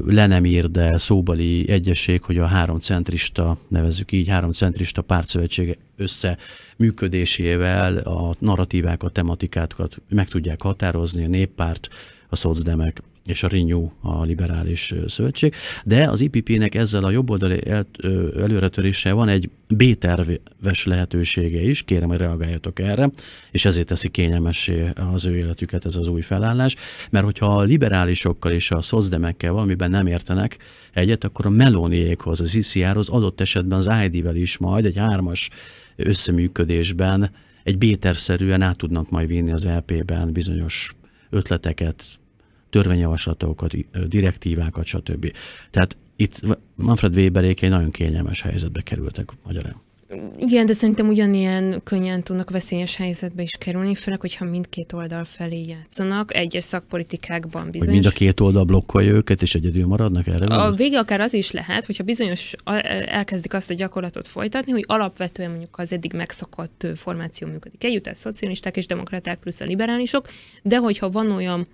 le nem ír, de szóbali egyesség, hogy a három centrista, nevezzük így, három centrista pártszövetség összeműködésével a narratívákat, tematikákat meg tudják határozni, a néppárt, a szocdemek, és a Renew, a liberális szövetség, de az IPP-nek ezzel a jobboldali el, előretörése van egy B-terves lehetősége is, kérem, hogy reagáljatok erre, és ezért teszi kényelmessé az ő életüket ez az új felállás, mert hogyha a liberálisokkal és a szozdemekkel valamiben nem értenek egyet, akkor a Melóniékhoz, az ICR-hoz adott esetben az ID-vel is majd egy hármas összeműködésben egy béterszerűen át tudnak majd vinni az LP-ben e bizonyos ötleteket, törvényjavaslatokat, direktívákat, stb. Tehát itt Manfred Weberék egy nagyon kényelmes helyzetbe kerültek magyarán. Igen, de szerintem ugyanilyen könnyen tudnak veszélyes helyzetbe is kerülni, főleg, hogyha mindkét oldal felé játszanak, egyes szakpolitikákban bizonyos. Hogy mind a két oldal blokkolja őket, és egyedül maradnak erre? A vége akár az is lehet, hogyha bizonyos elkezdik azt a gyakorlatot folytatni, hogy alapvetően mondjuk az eddig megszokott formáció működik. Együtt a szocialisták és demokraták plusz a liberálisok, de hogyha van olyan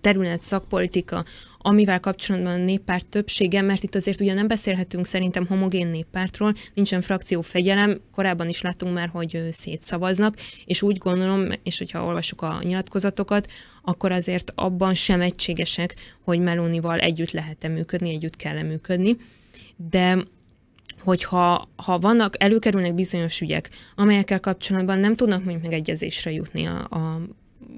terület, szakpolitika, amivel kapcsolatban a néppárt többsége, mert itt azért ugye nem beszélhetünk szerintem homogén néppártról, nincsen frakció fegyelem, korábban is láttunk már, hogy szétszavaznak, és úgy gondolom, és hogyha olvasjuk a nyilatkozatokat, akkor azért abban sem egységesek, hogy Melónival együtt lehet-e működni, együtt kell-e működni. De hogyha ha vannak, előkerülnek bizonyos ügyek, amelyekkel kapcsolatban nem tudnak mondjuk megegyezésre jutni a, a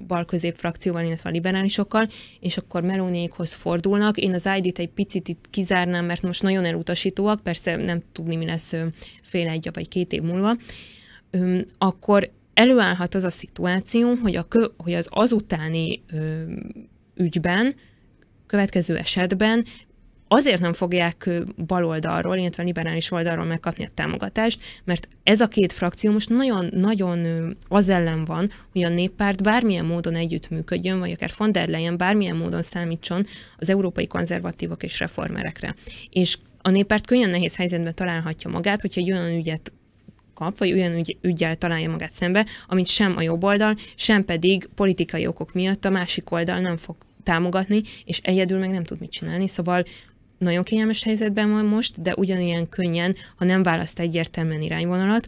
bal-közép frakcióval, illetve a liberálisokkal, és akkor Melóniékhoz fordulnak. Én az ID-t egy picit itt kizárnám, mert most nagyon elutasítóak, persze nem tudni, mi lesz fél egy vagy két év múlva, akkor előállhat az a szituáció, hogy, a kö, hogy az azutáni ügyben következő esetben azért nem fogják baloldalról, illetve liberális oldalról megkapni a támogatást, mert ez a két frakció most nagyon-nagyon az ellen van, hogy a néppárt bármilyen módon együttműködjön, vagy akár von der Leyen bármilyen módon számítson az európai konzervatívok és reformerekre. És a néppárt könnyen nehéz helyzetben találhatja magát, hogyha egy olyan ügyet kap, vagy olyan ügy, ügyel találja magát szembe, amit sem a jobb oldal, sem pedig politikai okok miatt a másik oldal nem fog támogatni, és egyedül meg nem tud mit csinálni. Szóval nagyon kényelmes helyzetben van most, de ugyanilyen könnyen, ha nem választ egyértelműen irányvonalat,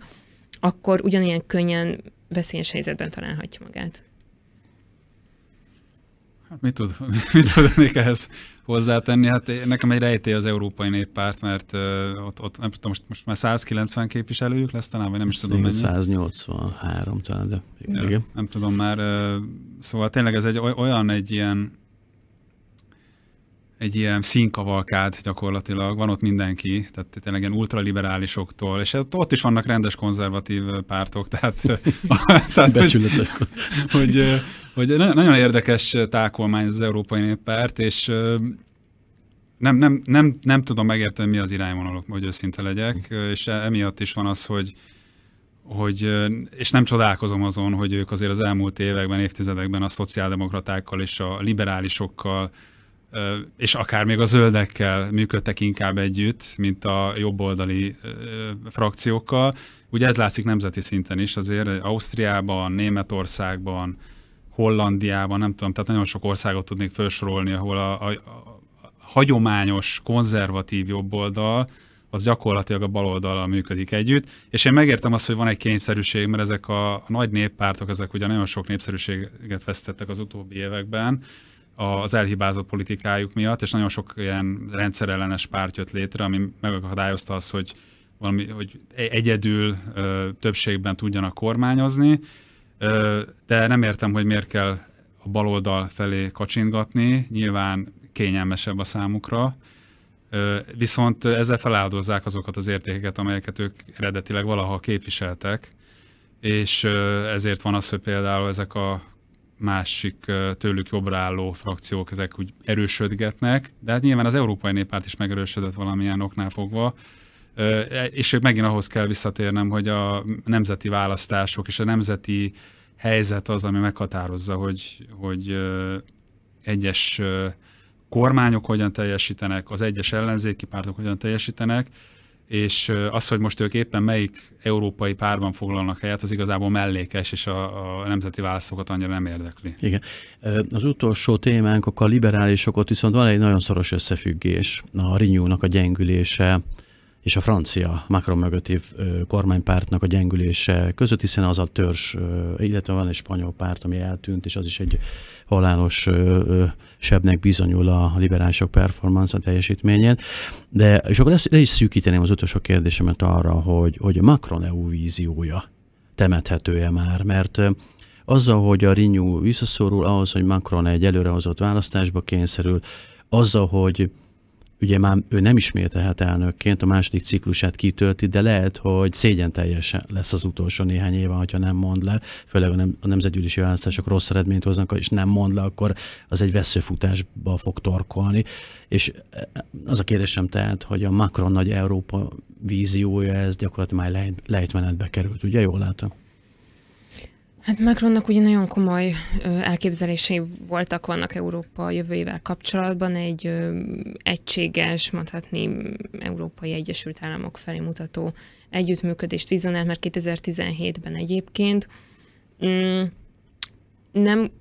akkor ugyanilyen könnyen veszélyes helyzetben találhatja magát. Hát mit, tud, mit tudnék ehhez hozzátenni? Hát nekem egy rejtély az Európai Néppárt, mert uh, ott, ott nem tudom, most, most már 190 képviselőjük lesz talán, vagy nem is tudom mennyi. 183 talán, de igen. Nem, nem tudom már, uh, szóval tényleg ez egy olyan egy ilyen egy ilyen színkavalkád gyakorlatilag, van ott mindenki, tehát tényleg ilyen ultraliberálisoktól, és ott is vannak rendes konzervatív pártok, tehát, tehát hogy, hogy, hogy nagyon érdekes tákolmány az Európai Néppárt, és nem, nem, nem, nem tudom megérteni, mi az irányvonalok, hogy őszinte legyek, és e-, emiatt is van az, hogy, hogy, és nem csodálkozom azon, hogy ők azért az elmúlt években, évtizedekben a szociáldemokratákkal és a liberálisokkal és akár még a zöldekkel működtek inkább együtt, mint a jobboldali frakciókkal. Ugye ez látszik nemzeti szinten is, azért Ausztriában, Németországban, Hollandiában, nem tudom, tehát nagyon sok országot tudnék felsorolni, ahol a, a, a hagyományos, konzervatív jobboldal az gyakorlatilag a baloldalal működik együtt, és én megértem azt, hogy van egy kényszerűség, mert ezek a nagy néppártok, ezek ugye nagyon sok népszerűséget vesztettek az utóbbi években, az elhibázott politikájuk miatt, és nagyon sok ilyen rendszerellenes párt jött létre, ami megakadályozta azt, hogy, valami, hogy e-, egyedül ö, többségben tudjanak kormányozni, ö, de nem értem, hogy miért kell a baloldal felé kacsingatni, nyilván kényelmesebb a számukra, ö, viszont ezzel feláldozzák azokat az értékeket, amelyeket ők eredetileg valaha képviseltek, és ezért van az, hogy például ezek a másik tőlük jobbra álló frakciók ezek úgy erősödgetnek, de hát nyilván az Európai Néppárt is megerősödött valamilyen oknál fogva, e, és megint ahhoz kell visszatérnem, hogy a nemzeti választások és a nemzeti helyzet az, ami meghatározza, hogy, hogy egyes kormányok hogyan teljesítenek, az egyes ellenzéki pártok hogyan teljesítenek, és az, hogy most ők éppen melyik európai párban foglalnak helyet, az igazából mellékes, és a, a nemzeti válaszokat annyira nem érdekli. Igen. Az utolsó témánk a liberálisok, ott viszont van egy nagyon szoros összefüggés, a rinyúnak a gyengülése, és a francia Macron mögötti kormánypártnak a gyengülése között, hiszen az a törzs, illetve van egy spanyol párt, ami eltűnt, és az is egy halálos sebnek bizonyul a liberálisok performance a teljesítményen. De, és akkor le is szűkíteném az utolsó kérdésemet arra, hogy, hogy a Macron EU víziója temethető-e már, mert azzal, hogy a Rinyú visszaszorul, ahhoz, hogy Macron egy előrehozott választásba kényszerül, azzal, hogy ugye már ő nem ismételhet elnökként, a második ciklusát kitölti, de lehet, hogy szégyen teljesen lesz az utolsó néhány éve, ha nem mond le, főleg a, nem, a nemzetgyűlési választások rossz eredményt hoznak, és nem mond le, akkor az egy veszőfutásba fog torkolni. És az a kérdésem tehát, hogy a Macron nagy Európa víziója, ez gyakorlatilag már lejtmenetbe került, ugye jól látom? Hát Macronnak ugye nagyon komoly elképzelései voltak, vannak Európa jövőjével kapcsolatban, egy egységes, mondhatni Európai Egyesült Államok felé mutató együttműködést vizionált mert 2017-ben egyébként. Mm, nem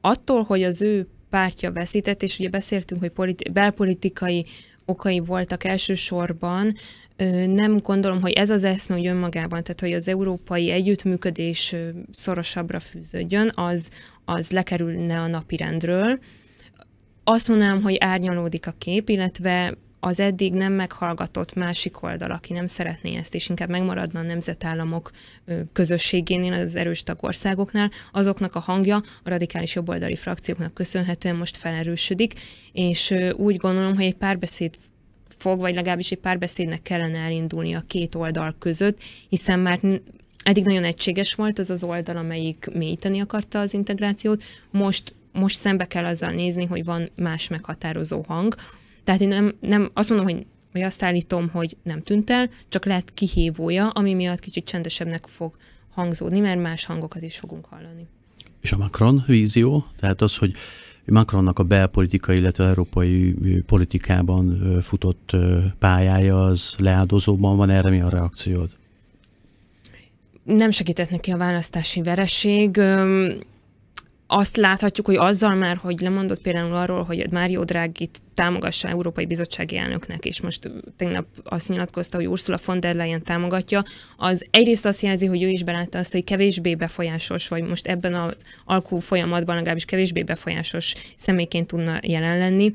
attól, hogy az ő pártja veszített, és ugye beszéltünk, hogy politi- belpolitikai okai voltak elsősorban. Nem gondolom, hogy ez az eszme hogy önmagában, tehát hogy az európai együttműködés szorosabbra fűződjön, az, az lekerülne a napirendről. Azt mondanám, hogy árnyalódik a kép, illetve az eddig nem meghallgatott másik oldal, aki nem szeretné ezt, és inkább megmaradna a nemzetállamok közösségénél, az erős tagországoknál, azoknak a hangja a radikális jobboldali frakcióknak köszönhetően most felerősödik, és úgy gondolom, hogy egy párbeszéd fog, vagy legalábbis egy párbeszédnek kellene elindulni a két oldal között, hiszen már eddig nagyon egységes volt az az oldal, amelyik mélyíteni akarta az integrációt, most, most szembe kell azzal nézni, hogy van más meghatározó hang, tehát én nem, nem azt mondom, hogy vagy azt állítom, hogy nem tűnt el, csak lehet kihívója, ami miatt kicsit csendesebbnek fog hangzódni, mert más hangokat is fogunk hallani. És a Macron vízió, tehát az, hogy Macronnak a belpolitikai, illetve európai politikában futott pályája az leáldozóban van, erre mi a reakciód? Nem segített neki a választási vereség azt láthatjuk, hogy azzal már, hogy lemondott például arról, hogy Mário Drágit támogassa Európai Bizottsági elnöknek, és most tegnap azt nyilatkozta, hogy Ursula von der Leyen támogatja, az egyrészt azt jelzi, hogy ő is belátta azt, hogy kevésbé befolyásos, vagy most ebben az alkú folyamatban legalábbis kevésbé befolyásos személyként tudna jelen lenni,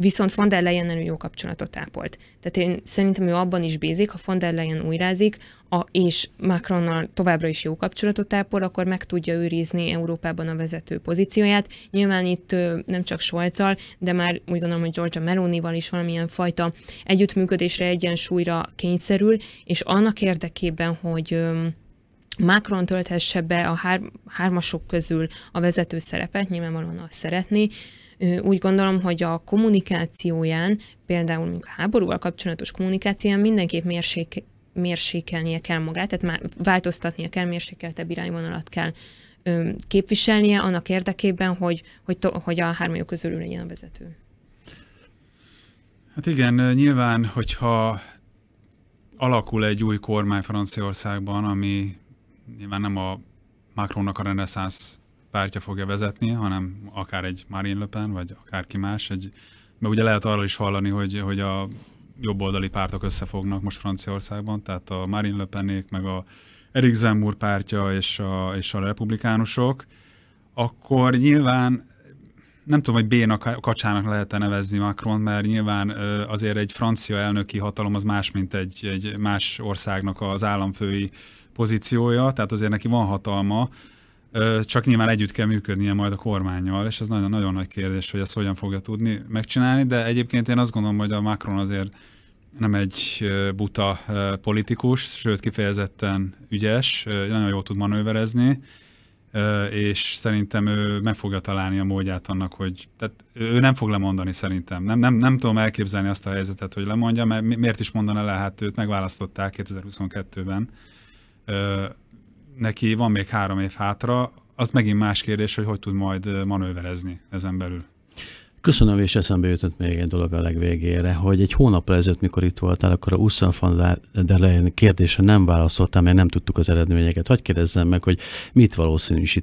Viszont von der leyen jó kapcsolatot ápolt. Tehát én szerintem ő abban is bízik, ha von der Leyen újrázik, a, és Macronnal továbbra is jó kapcsolatot ápol, akkor meg tudja őrizni Európában a vezető pozícióját. Nyilván itt nem csak Solccal, de már úgy gondolom, hogy Georgia Melonival is valamilyen fajta együttműködésre, egyensúlyra kényszerül, és annak érdekében, hogy Macron tölthesse be a hár, hármasok közül a vezető szerepet, nyilvánvalóan azt szeretné, úgy gondolom, hogy a kommunikációján, például a háborúval kapcsolatos kommunikációján mindenképp mérsék mérsékelnie kell magát, tehát már változtatnia kell, mérsékeltebb irányvonalat kell képviselnie annak érdekében, hogy, hogy, to, hogy a hármajok közül legyen a vezető. Hát igen, nyilván, hogyha alakul egy új kormány Franciaországban, ami nyilván nem a Macronnak a reneszánsz pártja fogja vezetni, hanem akár egy Marine Le Pen, vagy akárki más. Egy, mert ugye lehet arról is hallani, hogy, hogy a jobboldali pártok összefognak most Franciaországban, tehát a Marine Le Penék, meg a Erik Zemmour pártja és a, és a republikánusok, akkor nyilván nem tudom, hogy bénak kacsának lehet-e nevezni Macron, mert nyilván azért egy francia elnöki hatalom az más, mint egy, egy más országnak az államfői pozíciója, tehát azért neki van hatalma, csak nyilván együtt kell működnie majd a kormányjal, és ez nagyon-nagyon nagy kérdés, hogy ezt hogyan fogja tudni megcsinálni, de egyébként én azt gondolom, hogy a Macron azért nem egy buta politikus, sőt kifejezetten ügyes, nagyon jól tud manőverezni, és szerintem ő meg fogja találni a módját annak, hogy tehát ő nem fog lemondani szerintem. Nem, nem, nem tudom elképzelni azt a helyzetet, hogy lemondja, mert miért is mondaná le, hát őt megválasztották 2022-ben neki van még három év hátra, az megint más kérdés, hogy hogy tud majd manőverezni ezen belül. Köszönöm, és eszembe jutott még egy dolog a legvégére, hogy egy hónap ezelőtt, mikor itt voltál, akkor a Ursula von der Leyen kérdésre nem válaszoltam, mert nem tudtuk az eredményeket. Hogy kérdezzem meg, hogy mit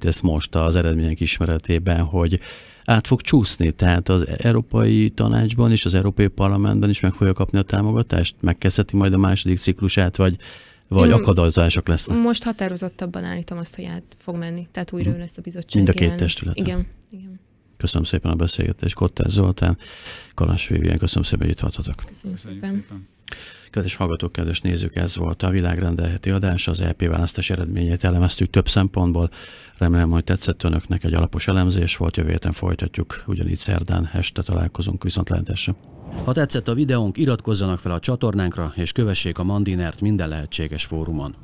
ezt most az eredmények ismeretében, hogy át fog csúszni, tehát az Európai Tanácsban és az Európai Parlamentben is meg fogja kapni a támogatást? Megkezdheti majd a második ciklusát, vagy vagy mm. akadályozások lesznek? Most határozottabban állítom azt, hogy át fog menni. Tehát újra mm. lesz a bizottság. Mind a két testület. Igen. Igen. Köszönöm szépen a beszélgetést. Kottás Zoltán, Kalas Vivien, köszönöm szépen, hogy itt voltatok. Köszönjük, szépen. szépen. Kedves hallgatók, kedves nézők, ez volt a világrendelheti adás, az LP e választás eredményét elemeztük több szempontból. Remélem, hogy tetszett önöknek egy alapos elemzés volt, jövő héten folytatjuk, ugyanígy szerdán este találkozunk, viszontlátásra. Ha tetszett a videónk, iratkozzanak fel a csatornánkra, és kövessék a Mandinert minden lehetséges fórumon.